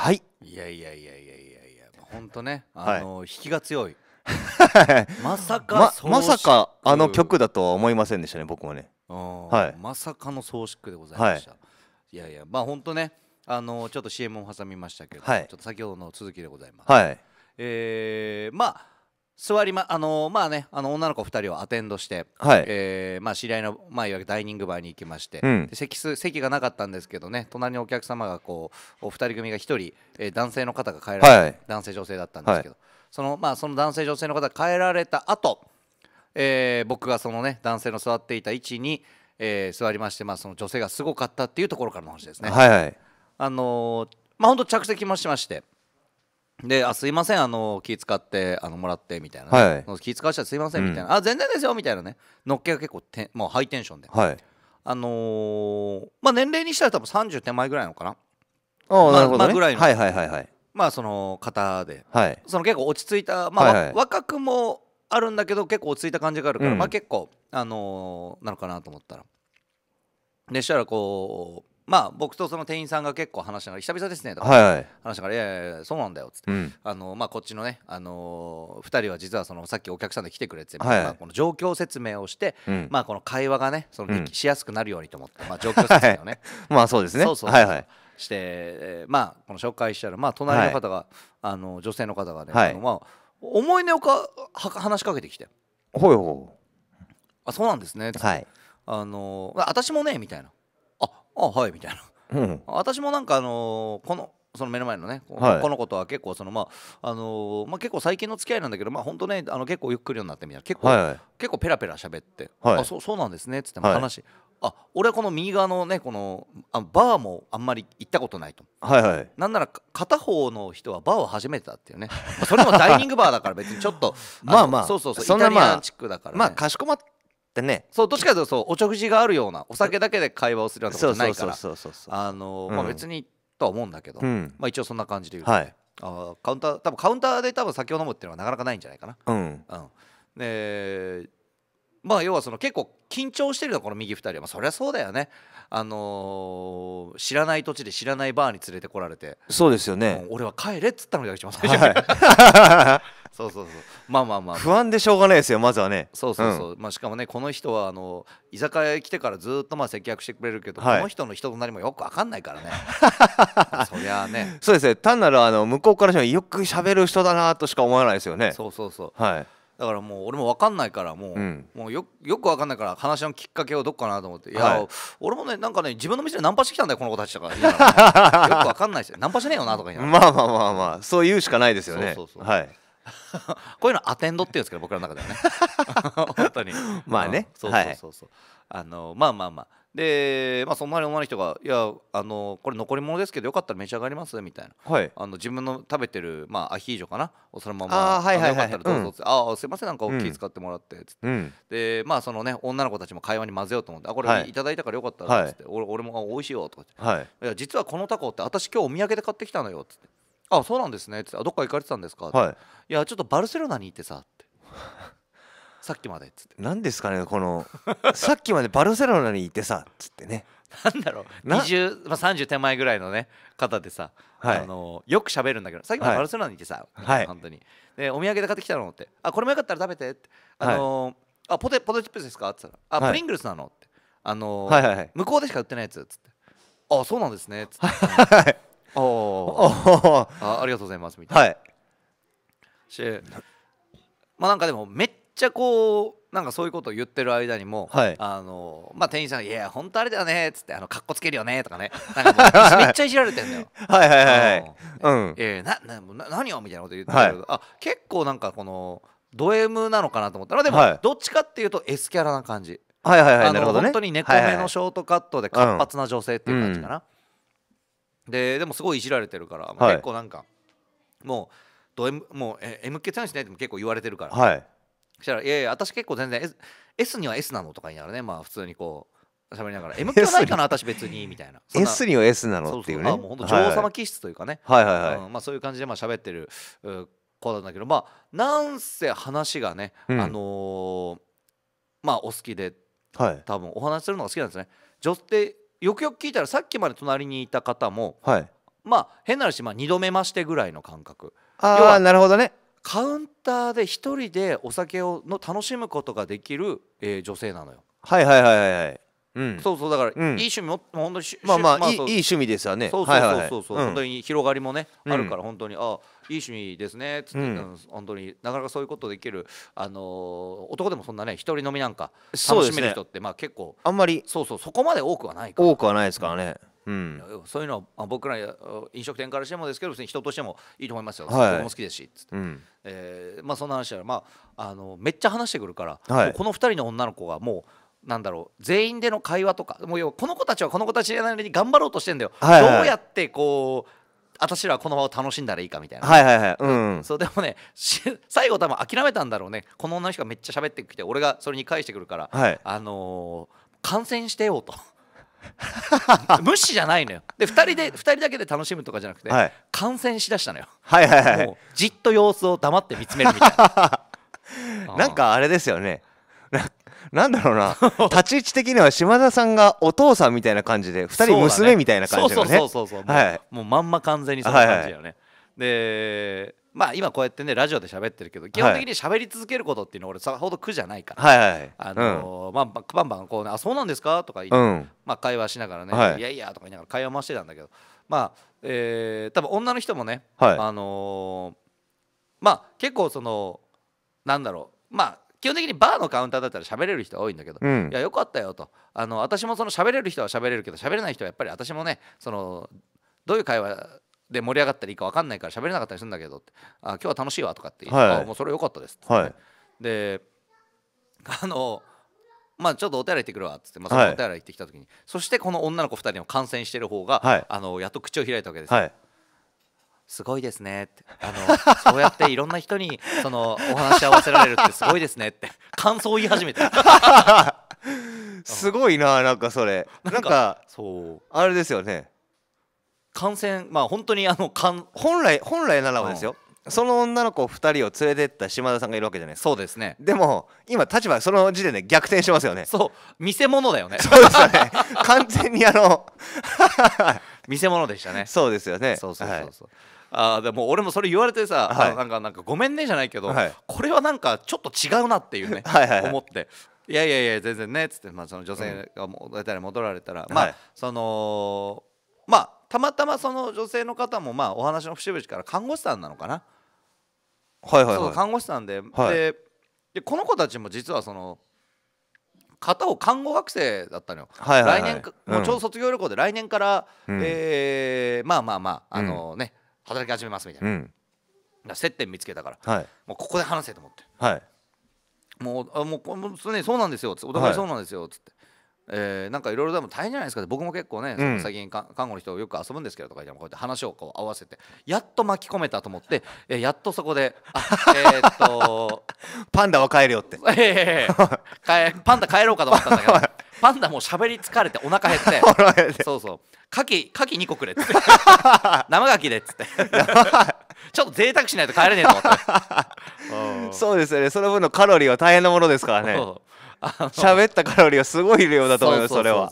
はいいやいやいやいやいやいやほんとねあの、はい、引きが強い まさかまさかあの曲だとは思いませんでしたね僕はね、はい、まさかの葬式でございました、はい、いやいやまあ本当ねあのちょっと CM を挟みましたけど、はい、ちょっと先ほどの続きでございます、はい、えー、まあ座りまあのー、まあねあの女の子2人をアテンドして、はいえーまあ、知り合いの、まあ、いわゆるダイニングバーに行きまして、うん、席数席がなかったんですけどね隣のお客様がこうお2人組が1人、えー、男性の方が帰られた、はい、男性女性だったんですけど、はい、そのまあ、その男性女性の方が帰られた後、えー、僕がそのね男性の座っていた位置に、えー、座りまして、まあ、その女性がすごかったっていうところからの話ですね。はい、はい、あのー、まあ、本当着席もしまして。であすいませんあの気使ってあのもらってみたいな、はい、気使わせてすいませんみたいな、うん、あ全然ですよみたいなねのっけが結構てもうハイテンションで、はい、あのー、まあ年齢にしたら多分30手前ぐらいのかなあ、なるほど、ねまあ、ぐらいの、はいはいはいはい、まあその方で、はい、その結構落ち着いた、まあ、はいはい、若くもあるんだけど結構落ち着いた感じがあるから、うん、まあ結構あのー、なのかなと思ったらでしたらこうまあ僕とその店員さんが結構話しながら久々ですねとか、はい、話しながら「いやいやそうなんだよ」っつって、うん、あのまあ、こっちのね、あのー、2人は実はそのさっきお客さんで来てくれてて、はい、まあ、この状況説明をして、うん、まあ、この会話がねそのしやすくなるようにと思って、まあ、状況説明をねまあそうですねそうそうはいはいして、えー、まあこの紹介したらまあ隣の方が、はい、あの女性の方がね、はい、まあ、思いのほか話しかけてきて「ほいほいあそうなんですね」はい、あのー、私もね」みたいな。あはい」みたいな、うん、私もなんかあのー、このその目の前のね、はい、この子とは結構そのまああのー、まあ結構最近の付き合いなんだけどまあ本当ねあの結構ゆっくりになってみたいな結構、はい、結構ペラペラ喋って、はい、あそうそうなんですねっつって話、はいあ俺はこの右側のねこのあバーもあんまり行ったことないとはいはいなんなら片方の人はバーを初めてだっていうねそれもダイニングバーだから別にちょっと まあまあそうそうそうそんなまあチックだから、ね、まあかしこまっでねそうどっちかというとそうお食事があるようなお酒だけで会話をするようなことないからそそううあの、まあ、別にとは思うんだけど、うん、まあ、一応そんな感じで言うと、はい、あカウンター多分カウンターで多分酒を飲むっていうのはなかなかないんじゃないかな。うん、うん、でまあ要はその結構緊張してるのこの右2人は、まあ、そりゃそうだよね、あのー、知らない土地で知らないバーに連れてこられてそうですよね、俺は帰れっつったのがはい そうそうそうまあまあまあ、不安でしょうがないですよまずはねそうそうそう、うん、まあしかもねこの人はあの居酒屋へ来てからずっとまあ接客してくれるけど、はい、この人の人となりもよく分かんないからね そりゃあねそうですね単なるあの向こうからしてもよく喋る人だなとしか思わないですよねそうそうそうはいだからもう俺も分かんないからもううん、もうよよく分かんないから話のきっかけをどっかなと思っていや、俺もねなんかね自分の店でナンパしてきたんだよこの子たちとかよく分かんないですよナンパしねえよなとか言いながらまあまあまあまあそう言うしかないですよねそうそうそうはい こういうのアテンドっていうんですけど僕らの中ではね 本当にまあね、そうそうそうそう、はい、あのまあまあまあで、まあ、そんなに思わない人が「いやあのこれ残り物ですけどよかったら召し上がります?」みたいな、はい、あの自分の食べてる、まあ、アヒージョかなそのままあ、はいはい、よかったらどうぞ」って「うん、ああすいませんなんか気使ってもらって」つって、うん、でまあそのね女の子たちも会話に混ぜようと思って「あこれいただいたからよかったら」つって、はい、俺俺も「あ美味しいよ」とかって、はい、いや「実はこのタコって私今日お土産で買ってきたのよ」っつって。あそうなんですね」って「どっか行かれてたんですか?」はい、いやちょっとバルセロナに行ってさ」って。さっきまでっつって何ですかねこのさっきまでバルセロナに行ってさっつってねなんだろう20、まあ、30手前ぐらいのね方でさ、はい、あのよく喋るんだけどさっきまでバルセロナに行ってさ、はい、本当にでお土産で買ってきたのって「あこれもよかったら食べて」って「あのーはい、あポテポテチップスですか?」っつったら「あ、プリングルスなの?」って、あのーはいはいはい「向こうでしか売ってないやつ」っつって「あそうなんですね」っつって。ああありがとうございますみたいな、はい、まあなんかでもめっちゃこうなんかそういうことを言ってる間にも、はい、あのまあ、店員さんが「いや本当あれだよね」っつって「あのかっこつけるよね」とかねなんかめっちゃいじられてんだよ。はいはいはい、うんえななな何をみたいなこと言ってるけど、はい、あ結構なんかこのド M なのかなと思ったらでも、どっちかっていうと S キャラな感じ。はいはいはい、なるほどね、本当に猫目のショートカットで活発な女性っていう感じかな。はいはいうんででもすごいいじられてるから、まあ、結構なんか、もうド M もう M 系チャンスないっても結構言われてるから、はい、そしたら「いやいや私結構全然 S, S には S なの?」とか言いながらねまあ普通にこう喋りながら「M 系ないかな私別に」みたいな S には S なのっていうねそうそうもう本当女王様気質というかね、はいはいはい、うん、まあ、そういう感じでまあ喋ってる子なんだけどまあなんせ話がね、うん、あのー、まあお好きで、はい、多分お話するのが好きなんですね。女っよくよく聞いたらさっきまで隣にいた方も、はい、まあ変な話、まあ、2度目ましてぐらいの感覚ああなるほどねカウンターで一人でお酒をの楽しむことができる、えー、女性なのよはいはいはいはいはいそうそうだから、いい趣味も本当にまあまあ、いい趣味ですよねそうそうそうそう、本当に広がりもね、あるから本当にああいい趣味ですねつって、本当になかなかそういうことできる、あの男でもそんなね一人飲みなんか楽しめる人って、まあ結構あんまりそうそうそこまで多くはないから多くはないですからね、うん、そういうのは僕ら飲食店からしてもですけど人としてもいいと思いますよ、はい、僕も好きですしっつって、えまあ、そんな話だら、まあ、あのめっちゃ話してくるから、この二人の女の子がもうなんだろう全員での会話とかもう要この子たちはこの子たちなりに頑張ろうとしてんだよ、はいはい、どうやってこう私らはこの場を楽しんだらいいかみたいな、はいはいはいうん、うん、そうでもね最後多分諦めたんだろうねこの女の人がめっちゃ喋ってきて俺がそれに返してくるから、はい、あのー、感染してよと 無視じゃないのよで2人で2人だけで楽しむとかじゃなくて、はい、感染しだしたのよ、はいはいはい、もうじっと様子を黙って見つめるみたいな なんかあれですよねなんだろうな立ち位置的には島田さんがお父さんみたいな感じで2人娘みたいな感じでね、そうそうそううもうまんま完全にそんな感じだよね、はいはい、でまあ今こうやってねラジオで喋ってるけど基本的に喋り続けることっていうのは俺さほど苦じゃないから、あのまあ、バンバンこう、ね「あそうなんですか?」とか言って、うん、まあ、会話しながらね「はい、いやいや」とか言いながら会話回してたんだけどまあえー、多分女の人もね、はい、あのー、まあ結構そのなんだろうまあ基本的にバーのカウンターだったら喋れる人多いんだけど、うん、いやよかったよとあの私もその喋れる人は喋れるけど喋れない人はやっぱり私もねそのどういう会話で盛り上がったらいいか分かんないから喋れなかったりするんだけどあ今日は楽しいわとかって言って、はい、あもうそれよかったですっはい、で あのまあちょっとお手洗い行ってくるわっつって、まあ、そのお手洗い行ってきた時に、はい、そしてこの女の子2人を感染してる方が、はい、あのやっと口を開いたわけです、はいすごいですねってあのそうやっていろんな人にそのお話し合わせられるってすごいですねって感想を言い始めて すごいななんかそれなんかそうあれですよね感染まあ本当にあの感本来本来ならばですよ、うん、その女の子2人を連れてった島田さんがいるわけじゃないそうですねでも今立場その時点で逆転しますよねそう見せ物だよねそうですよね完全にあの 見せ物でしたねそうですよねそうそうそうそう、はいあでも俺もそれ言われてさ、はい、なんかなんかごめんねじゃないけど、はい、これはなんかちょっと違うなっていうね はい、思っていやいやいや全然ねっつって、まあ、その女性がた体戻られたら、うん、まあ、そのまあたまたまその女性の方もまあお話の節々から看護師さんなのかな、はいはい、はい、看護師さんではい、でこの子たちも実はその片を看護学生だったのよ、はいはいはい、来年、うん、もうちょうど卒業旅行で来年から、うん、えー、まあまあまああのね、うん働き始めますみたいな、うん、接点見つけたから、はい、もうここで話せと思って、はい、もうあもうもう、ね、そうなんですよお互いそうなんですよっつって。えー、なんかいろいろでも大変じゃないですか僕も結構ね、うん、最近看護の人よく遊ぶんですけどとか言ってこうやって話をこう合わせてやっと巻き込めたと思って、えー、やっとそこで「えっと パンダは帰るよ」って、え ー、パンダ帰ろうかと思ったんだけど パンダも喋り疲れてお腹減ってそうそうカキカキ2個くれっつって 生ガキでっつって ちょっと贅沢しないと帰れねえと思って そうですよねその分のカロリーは大変なものですからね喋ったカロリーはすごい量だと思いますそれは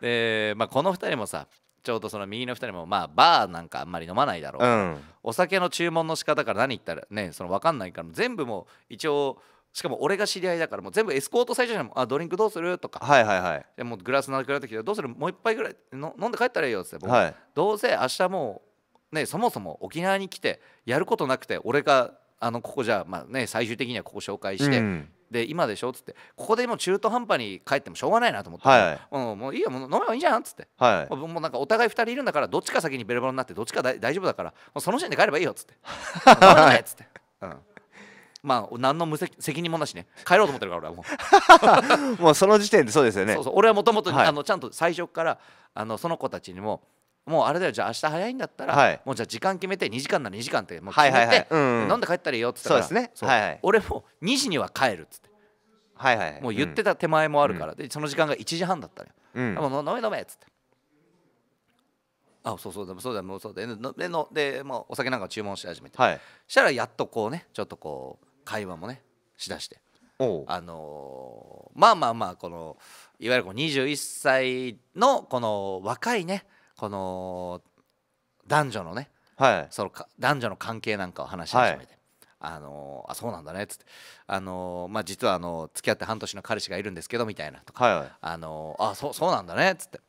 で、まあ、この2人もさちょうどその右の2人もまあバーなんかあんまり飲まないだろう、うん、お酒の注文の仕方から何言ったらねその分かんないから全部もう一応しかも俺が知り合いだからもう全部エスコート最初にもあドリンクどうするとか、はいはいはい、でもグラスなくなってきてどうするもう一杯ぐらいの飲んで帰ったらいいよって僕、はい、どうせ明日もう、ね、そもそも沖縄に来てやることなくて俺があのここじゃまあ、ね、最終的にはここ紹介して、うん、で今でしょっつってここでも中途半端に帰ってもしょうがないなと思って、はい、うもういいよもう飲めばいいじゃんっつって、はい、もうなんかお互い2人いるんだからどっちか先にベロベロになってどっちか大丈夫だからもうその時点で帰ればいいよっつって 飲めないっつって。うんまあ何の無責任もなしね帰ろうと思ってるから俺はもう もうその時点でそうですよねそうそう俺はもともとちゃんと最初からあのその子たちにももうあれだよじゃあ明日早いんだったら、はい、もうじゃあ時間決めて2時間なら2時間ってもう決めて、はん、飲んで帰ったらいいよっつったらそうですね、俺も2時には帰るっつって。はいはい、もう言ってた手前もあるから、うん、でその時間が1時半だったら、よ、うん、もう飲め飲めっつってあそうそうだそうだもうそうだでのでもうお酒なんか注文し始めて、はい、したらやっとこうねちょっとこう会話もねしだしてあのー、まあまあまあこのいわゆるこの21歳のこの若いねこの男女のね、はい、そのか男女の関係なんかを話し始めて、はいあのー、あそうなんだねっつって、あのー、まあ、実はあの付き合って半年の彼氏がいるんですけどみたいなとか、はいはい、あのー、あそそうなんだねっつって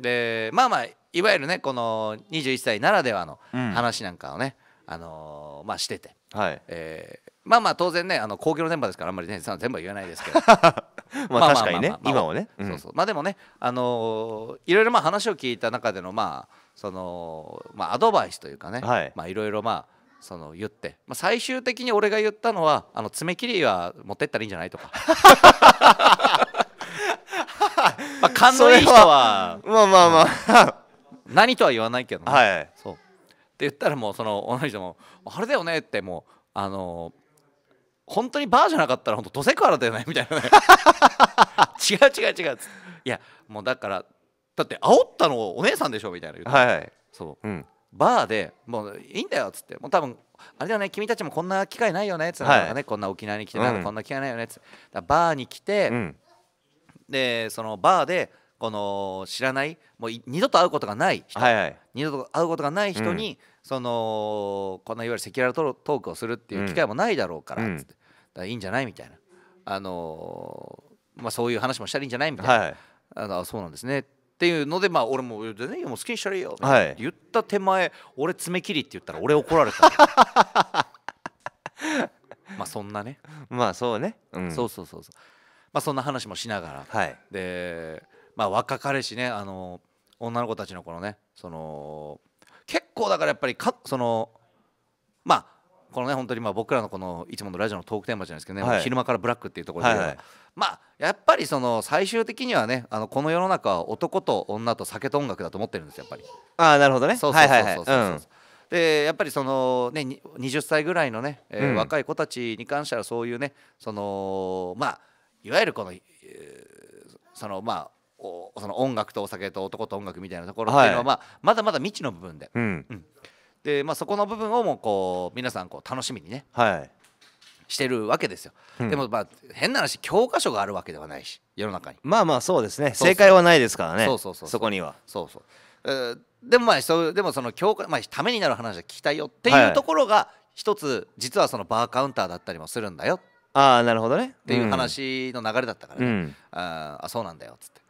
でまあまあいわゆるねこの21歳ならではの話なんかをね、うん、あのまあ、してて、はいえまあまあ当然ねあの公共の電波ですからあんまりね全部は言えないですけど まあ確かにね今はね、うん、そうそうまあでもねあのー、いろいろまあ話を聞いた中でのまあそのまあアドバイスというかね、はい、まあいろいろまあその言って、まあ、最終的に俺が言ったのはあの爪切りは持ってったらいいんじゃないとか まあ勘のいい人はまあまあまあ、何とは言わないけどね、はい、そうって言ったらもうその同じ人も「あれだよね」ってもうあのー本当にバーじゃなかったら本当ドセクハラだよねみたいなね 違う違う違ういやもうだからだって煽ったのお姉さんでしょみたいな言はい、はい、そう、うん、バーでもういいんだよっつってもう多分あれだね君たちもこんな機会ないよねっつって、はい、ねこんな沖縄に来てなんかこんな機会ないよねっつって、うん、バーに来て、うん、でそのバーでこの知らないもう二度と会うことがない人、はいはい、二度と会うことがない人に、うんそのこのいわゆるセキュラルトークをするっていう機会もないだろうからって、うん、いいんじゃないみたいな、あのー、まあ、そういう話もしたらいいんじゃないみたいな、はい、あのそうなんですねっていうので、まあ、俺も「全然もう好きにしたらいいよ」っ言った手前俺爪切りって言ったら俺怒られた まあそんなねまあそうね、うん、そうそうそうそうまあそんな話もしながら、はい、でまあ若彼氏ねあの女の子たちのこのねその構だからやっぱりかそのまあこのね本当にまあ僕らのこのいつものラジオのトークテーマじゃないですけどね、はい、昼間からブラックっていうところで、はいはい、まあやっぱりその最終的にはねあのこの世の中は男と女と酒と音楽だと思ってるんですやっぱりああなるほどねそうそうそうそうそう、でやっぱりそのね20歳ぐらいのね、えー、若い子たちに関してはそういうねそのまあいわゆるこの、えー、そのまあその音楽とお酒と男と音楽みたいなところっていうのは、はい、まあ、まだまだ未知の部分で、うん、うん、でまあ、そこの部分をもうこう皆さんこう楽しみにね、はい、してるわけですよ、うん、でもまあ変な話教科書があるわけではないし世の中にまあまあそうですね正解はないですからねそうそうそうそこにはそうそう、えー、でもまあそうでもその教科、まあ、ためになる話は聞きたいよっていうところが一つ、実はそのバーカウンターだったりもするんだよああなるほどねっていう話の流れだったからね、うん、ああそうなんだよっつって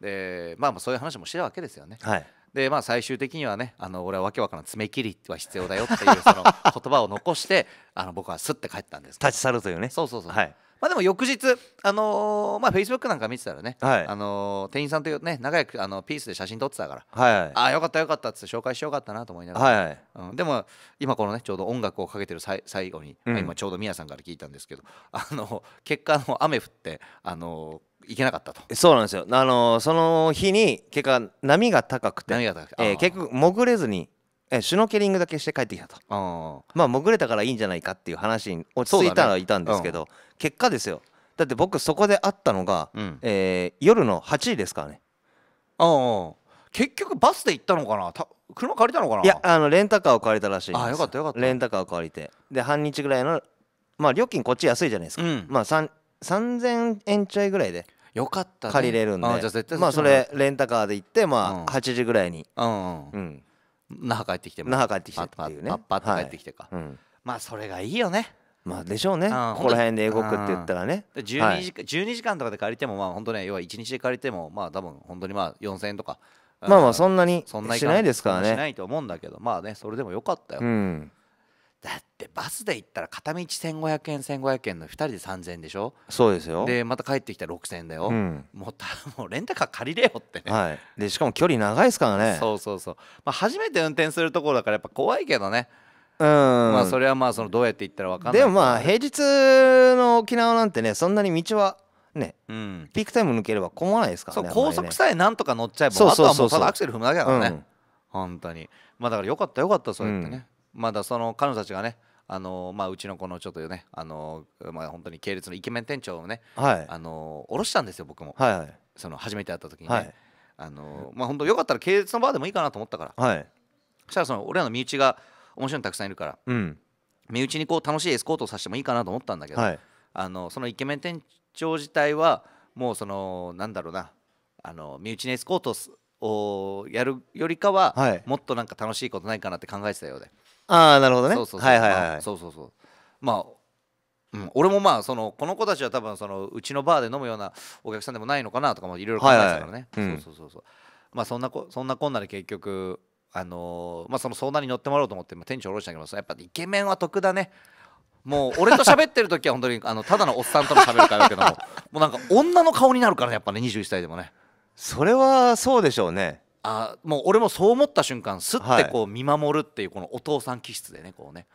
でまあそういう話もしてるわけですよね。はいでまあ、最終的にはねあの俺はわけわからん爪切りは必要だよっていうその 言葉を残してあの僕はすって帰ったんです立ち去るというねそうそうそう、はい、まあ、でも翌日、あのー、まあ、f a c e b o o なんか見てたらね、はい、あのー、店員さんというね仲良くあのピースで写真撮ってたから、はいはい、あよかったよかったって紹介してよかったなと思いながら、はいはいうん、でも今このねちょうど音楽をかけてる最後に、うん、今ちょうどみやさんから聞いたんですけどあの結果の雨降ってあのーいけなかったとそうなんですよあのその日に結果波が高くて波が高くて、えー、結局潜れずにえシュノーケリングだけして帰ってきたとあまあ潜れたからいいんじゃないかっていう話に落ち着いたのはいたんですけど、ねうん、結果ですよだって僕そこで会ったのが、うん、えー、夜の8時ですからねああ結局バスで行ったのかな車借りたのかないやあのレンタカーを借りたらしいあよかったよかったレンタカーを借りてで半日ぐらいのまあ料金こっち安いじゃないですか、うん、まあ3000円ちょいぐらいでよかった、ね、借りれるんであじゃ絶対まあそれレンタカーで行ってまあ8時ぐらいに、うんうん那覇帰ってきて那覇帰ってきてっていうねパッパッパ帰ってきてか、はいうん、まあそれがいいよねまあでしょうね、うん、ここら辺で動くって言ったらね12時,、間12時間とかで借りてもまあ本当ね要は1日で借りてもまあ多分本当にまあ4000円とかまあまあそんなにしないですからねしないと思うんだけどまあねそれでもよかったよ、うんだってバスで行ったら片道1500円1500円の2人で3000円でしょそうですよでまた帰ってきたら6000円だよ、うん、もうたもうレンタカー借りれよってね、はい、でしかも距離長いですからねそうそうそう、まあ、初めて運転するところだからやっぱ怖いけどねうんまあそれはまあそのどうやって行ったら分かんないでもまあ平日の沖縄なんてねそんなに道はね、うん、ピークタイム抜ければ混まないですからね高速さえなんとか乗っちゃえばあとはもうただアクセル踏むだけだからね、うん、本当にまあだからよかったよかったそうやってね、まだその彼女たちがねあのまあ、うちの子のちょっとね、あのまあ、本当に系列のイケメン店長をね、はい、あの下ろしたんですよ僕も、はいはい、その初めて会った時にね、はい、あのまあ、本当よかったら系列のバーでもいいかなと思ったから、はい、そしたらその俺らの身内が面白いのたくさんいるから、うん、身内にこう楽しいエスコートをさせてもいいかなと思ったんだけど、はい、あのそのイケメン店長自体はもうそのなんだろうなあの身内にエスコートをやるよりかは、もっとなんか楽しいことないかなって考えてたようで。ああなるほどねそうそうそうはいはいはいそうそうそうまあうん、俺もまあそのこの子たちは多分そのうちのバーで飲むようなお客さんでもないのかなとかもいろいろ考えてたからね、はいはい、そうそうそうそう、まあそんなこそんなこんなで結局あのー、まあその相談に乗ってもらおうと思って、まあ、店長おろしたけどやっぱイケメンは得だねもう俺と喋ってる時は本当にあのただのおっさんとの喋るからだけどももうなんか女の顔になるからやっぱね21歳でもねそれはそうでしょうねあもう俺もそう思った瞬間すってこう見守るっていうこのお父さん気質でねこうね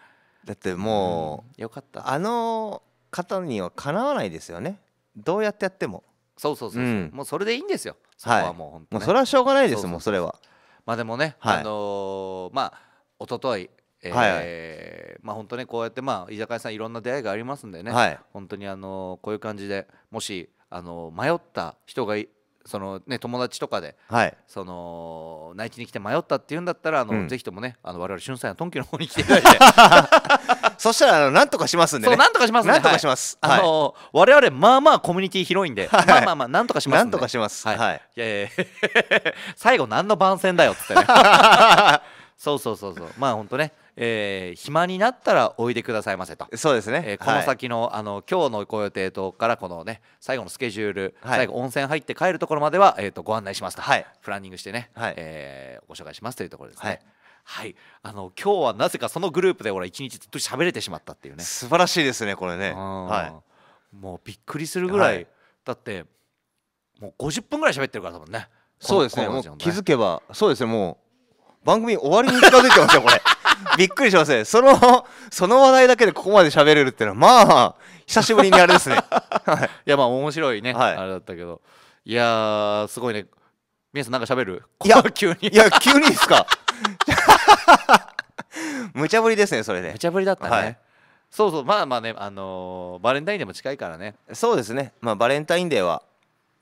だってもう、うん、よかったあの方にはかなわないですよねどうやってやってもそうそうそう、うん、もうそれでいいんですよそこはもう本当、ね、はい、それはしょうがないですもうそれはまあでもね、はい、あのー、まあ一昨日えー、はい、まあ本当ねこうやってまあ居酒屋さんいろんな出会いがありますんでね、はい、本当にあのこういう感じでもしあの迷った人がいそのね友達とかで、はい、その内地に来て迷ったっていうんだったらあの、うん、ぜひともねあの我々俊さんやトンキの方に来ていただいて そしたらあのなんとかしますんでねなんとかしますなんとかします、はい、あのー、我々まあまあコミュニティ広いんで、はい、まあまあまあなんとかしますなんとかしますはい、はい、いやいや 最後何の番宣だよっってね そうそうそうそうまあ本当ねえー、暇になったらおいでくださいませとそうですね、えー、この先の,、あの今日のご予定とからこのね最後のスケジュール、最後温泉入って帰るところまでは、えー、とご案内しますと、はい、プランニングしてね、はいえー、ご紹介しますというところですね。はいはい、あの今日はなぜかそのグループで俺一日ずっと喋れてしまったっていうね素晴らしいですねこれね、はい、もうびっくりするぐらい、はい、だってもう50分ぐらい喋ってるから多分ねそうですねねもう気づけばそうですねもう番組終わりに近づいてますよ、これ。びっくりしますね。その、その話題だけでここまで喋れるっていうのは、まあ、久しぶりにあれですね。はい、いや、まあ、面白いね、はい、あれだったけど。いやすごいね。皆さん、なんか喋るいや、急に。いや、急にですか。無茶ぶりですね、それで。無茶ぶりだったね。はいそうそうまあまあねあのー、バレンタインデーも近いからねそうですねまあバレンタインデーは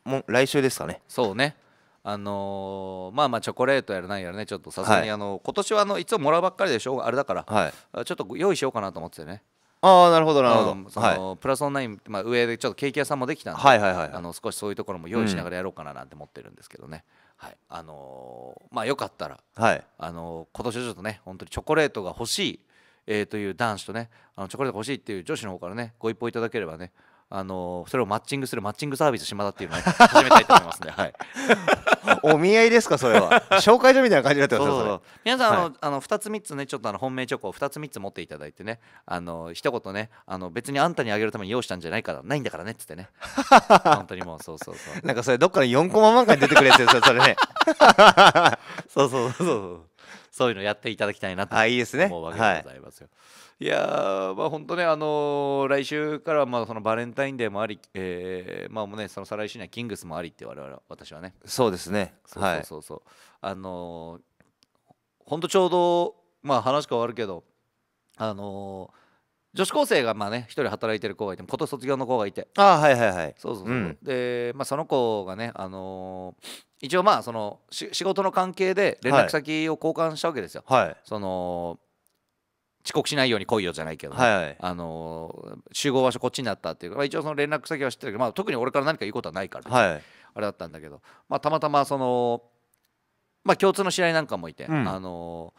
もう来週ですかねそうねあのー、まあまあチョコレートやらないやらねちょっとさすがにあの、今年はあのいつももらうばっかりでしょあれだから、はい、ちょっと用意しようかなと思ってねああなるほどなるほど、うん、その、はい、プラスオンライン、まあ、上でちょっとケーキ屋さんもできたんで、はいはいはい、あの少しそういうところも用意しながらやろうかななんて思ってるんですけどね、うん、はいあのー、まあよかったら、はいあのー、今年はちょっとね本当にチョコレートが欲しい、えー、という男子とねあのチョコレートが欲しいっていう女子の方からねご一報いただければねあのそれをマッチングするマッチングサービス島田っていうのを、ね、始めたいと思いますね。はい、お見合いですかそれは 紹介所みたいな感じになってますよ皆さん、はい、あの2つ3つねちょっとあの本命チョコを2つ3つ持っていただいてねあの一言ねあの別にあんたにあげるために用意したんじゃないからないんだからねっつってね 本当にもうそうそうそうなんかそれどっかの4コマ漫画に出てくるやですよそれねそうそうそうそうそういうのやっていただきたいなと思うわけでございますよ、はいいやまあ本当ねあのー、来週からまあそのバレンタインデーもあり、えー、まあもうねその再来週にはキングスもありってわれわれ、私はねそうですねそうそうそうそう、はい、あのー、ほんちょうどまあ話変わるけどあのー、女子高生がまあね一人働いてる子がいて今年卒業の子がいてあはいはいはいそうそうそう、うん、で、まあ、その子がねあの一応まあそのし、仕事の関係で連絡先を交換したわけですよ、はい、その遅刻しないように来いよじゃないけど、はいはい、あの集合場所こっちになったっていう、まあ、一応その連絡先は知ってるけど、まあ、特に俺から何か言うことはないから、はい、あれだったんだけど、まあ、たまたまその、まあ、共通の知り合いなんかもいて「うん、あの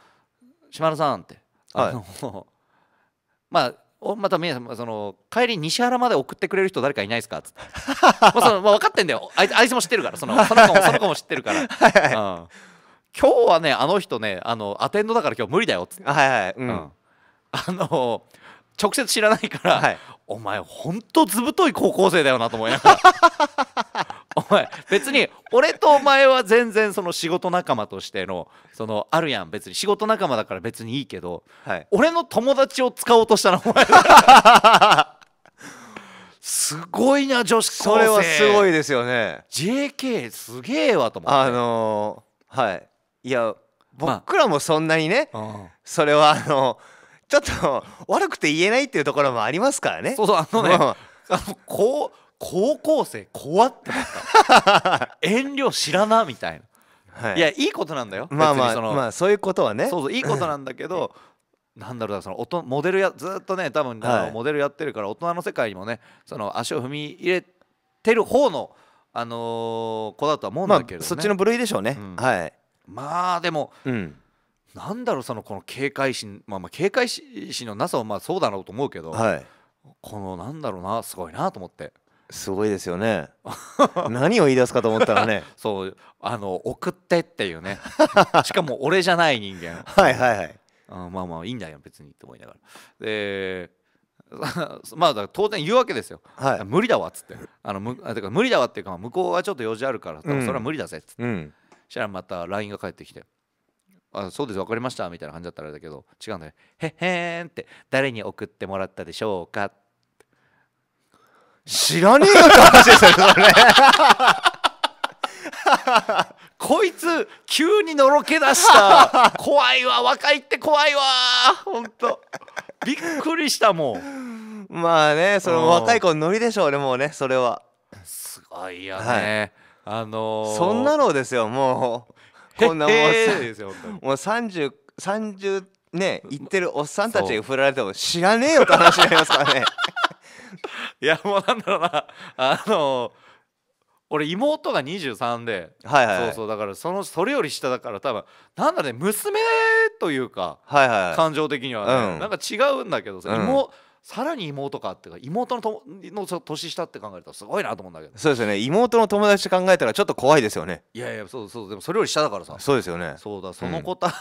島田さん」って。あのはい、まあおまた皆さんその帰り西原まで送ってくれる人誰かいないですかつって まあその、まあ、分かってんだよあいあいつも知ってるからそのその子もその子も知ってるから、はいはい、うん、今日はねあの人ねあのアテンドだから今日無理だよっつって、はいはいうん、うんあの直接知らないから、はい、お前ほんとずぶとい高校生だよなと思いながら お前別に俺とお前は全然その仕事仲間としてのそのあるやん別に仕事仲間だから別にいいけど、はい、俺の友達を使おうとしたなお前 すごいな女子高生それはすごいですよね JK すげえわと思ってあのー、はいいや僕らもそんなにね、まあ、それはあのーちょっと悪くて言えないっていうところもありますからねそうそうあのね、うん、あのこう高校生怖ってなった 遠慮知らなみたいな、はい、いやいいことなんだよまあまあその、まあ、そういうことはねそうそういいことなんだけどなんだろうそのモデルやずっとね多分、はモデルやってるから大人の世界にもねその足を踏み入れてる方のあのー、子だとは思うんだけど、ねまあ、そっちの部類でしょうね、うん、はいまあでも、うん、なんだろうそのこの警戒心、まあ、まあ警戒心のなさはまあそうだろうと思うけど、はい、このなんだろうなすごいなと思ってすごいですよね 何を言い出すかと思ったらね そうあの送ってっていうね しかも俺じゃない人間はいはいはいあまあまあいいんだよ別にって思いながらでまあ当然言うわけですよ、はい、無理だわっつってあのむあてか無理だわっていうか向こうはちょっと用事あるから、それは無理だぜっつって、うん、したらまた LINE が返ってきてあそうです分かりましたみたいな感じだったらあれだけど違うんだよへへーんって誰に送ってもらったでしょうか知らねえよって話ですよそれ こいつ急にのろけ出した怖いわ若いって怖いわほんとびっくりしたもんまあねその若い子のノリでしょうねもうねそれはすごいよね、はい、あのー、そんなのですよもうこんなもんう もう3 0三十、30ね行ってるおっさんたちに振られても知らねえよって話になりますからね いやもうなんだろうなあの俺妹が23で、はいはい、そうそうだからそのそれより下だから多分なんだね娘というか、はいはい、感情的にはね、うん、なんか違うんだけどさ、うん、妹さらに妹かっていうか妹のとの年下って考えるとすごいなと思うんだけどそうですよね妹の友達考えたらちょっと怖いですよねいやいやそうそうでもそれより下だからさそうですよねそうだその子た、うん、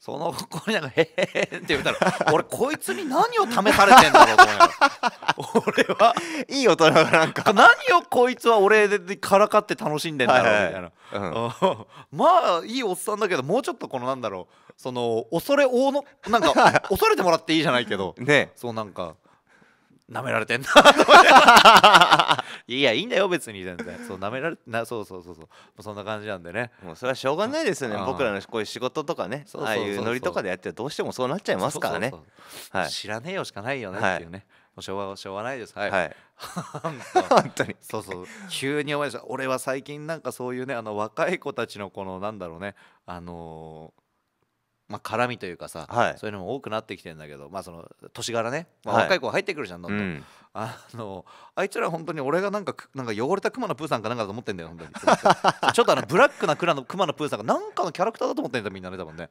その子になんか「へへへ」って言ったら 俺こいつに何を試されてんだろうと思う俺は いい大人がなんか 何をこいつは俺でからかって楽しんでんだろうみたいな、はいはいうん、まあいいおっさんだけどもうちょっとこのなんだろうその恐れおのなんか恐れてもらっていいじゃないけどねそうなんか舐められてんないやいいんだよ別に全然そうなめられなそうそうそうそうそんな感じなんでねもうそれはしょうがないですよね僕らのこういう仕事とかねああいうノリとかでやってどうしてもそうなっちゃいますからねはい、知らねえよしかないよねっていうね、はいしょうがしょうがないですはい、はい、本当にそうそう急に思い出した俺は最近なんかそういうねあの若い子たちのこのなんだろうねあのーまあ、絡みというかさ、はい、そういうのも多くなってきてるんだけど、まあ、その年柄ね、まあ、若い子が入ってくるじゃん、はい、どんどん、うん、あのあいつら本当に俺がなんかなんか汚れたクマのプーさんかなんかだと思ってんだよ本当にちょっとあのブラックなクラのクマのプーさんがなんかのキャラクターだと思ってんだみんなね多分ね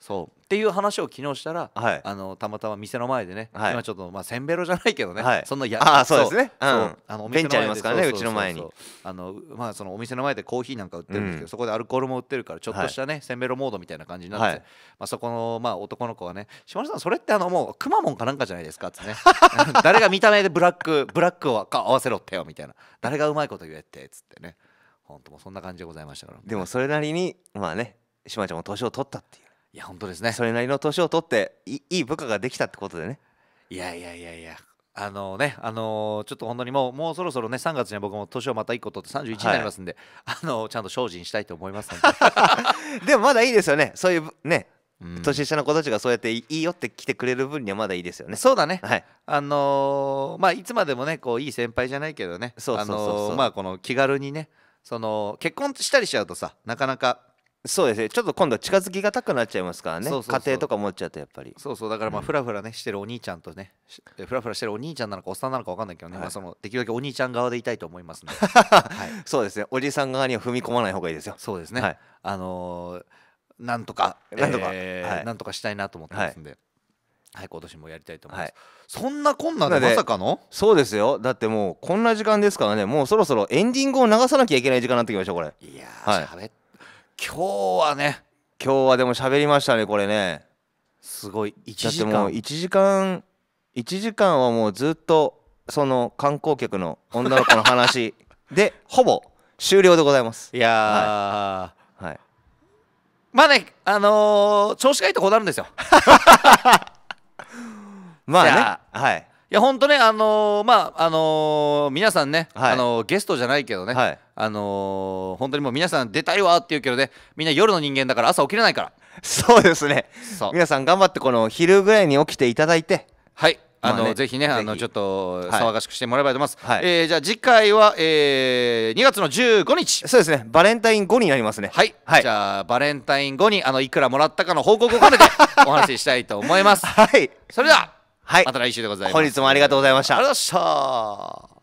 そうっていう話を昨日したら、はい、あのたまたま店の前でね、はい、今ちょっとまあせんべろじゃないけどね、はい、そんなやあそうですね、うん、あのお店の前でますからねうちの前にあのまあそのお店の前でコーヒーなんか売ってるんですけど、うん、そこでアルコールも売ってるからちょっとしたねせんべろモードみたいな感じになって、まあそこのまあ男の子はね島田さんそれってあのもうくまモンかなんかじゃないですかってね 誰が見た目でブラックブラックを合わせろってよみたいな誰がうまいこと言えってっつってね本当もそんな感じでございましたからでもそれなりにまあね島ちゃんも年を取ったっていういや本当ですねそれなりの年を取っていい部下ができたってことでねいやいやいやいやあのねあのー、ちょっと本当にもうもうそろそろね3月には僕も年をまた1個取って31になりますんで、はい、あのー、ちゃんと精進したいと思いますで でもまだいいですよねそういうね年下の子たちがそうやっていいよって来てくれる分にはまだいいですよね。そうだね、はいあのー、まあ、いつまでもねこういい先輩じゃないけどね気軽にねその結婚したりしちゃうとさなかなかそうですねちょっと今度近づきがたくなっちゃいますからねそうそうそう家庭とか持っちゃうとやっぱりそうそうだからまあフラフラねしてるお兄ちゃんとねフラフラしてるお兄ちゃんなのかおっさんなのか分かんないけどね、はい、まあ、そのできるだけお兄ちゃん側でいたいと思いますね、はい、そうですねおじさん側には踏み込まない方がいいですよそうですね、はい、あのー、なんとかなんとか、えー、はい、なんとかしたいなと思ってますんで、はいはい、今年もやりたいと思います。はい、そんなこんなでまさかのそうですよ。だってもうこんな時間ですからね、もうそろそろエンディングを流さなきゃいけない時間になってきましたこれ。いやー、喋、はい、っ今日はね今日はでも喋りましたねこれねすごい1時間だってもう1時間1時間はもうずっとその観光客の女の子の話 でほぼ終了でございますいやー、はい、はい、まあねあのー、調子がいいとこうなるんですよ まあねはいいや本当ねあのー、まああのー、皆さんね、はい、あのー、ゲストじゃないけどね、はい、あの本当にもう皆さん出たいわって言うけどねみんな夜の人間だから朝起きれないからそうですね皆さん頑張ってこの昼ぐらいに起きていただいてはいあの、まあね、ぜひねあのちょっと騒がしくしてもらえばと思います、はい、えー、じゃあ次回は、えー、2月の15日そうですねバレンタイン後になりますねはい、はい、じゃあバレンタイン後にあのいくらもらったかの報告を兼ねて お話ししたいと思いますはいそれでははいまた来週でございます本日もありがとうございましたありがとうございました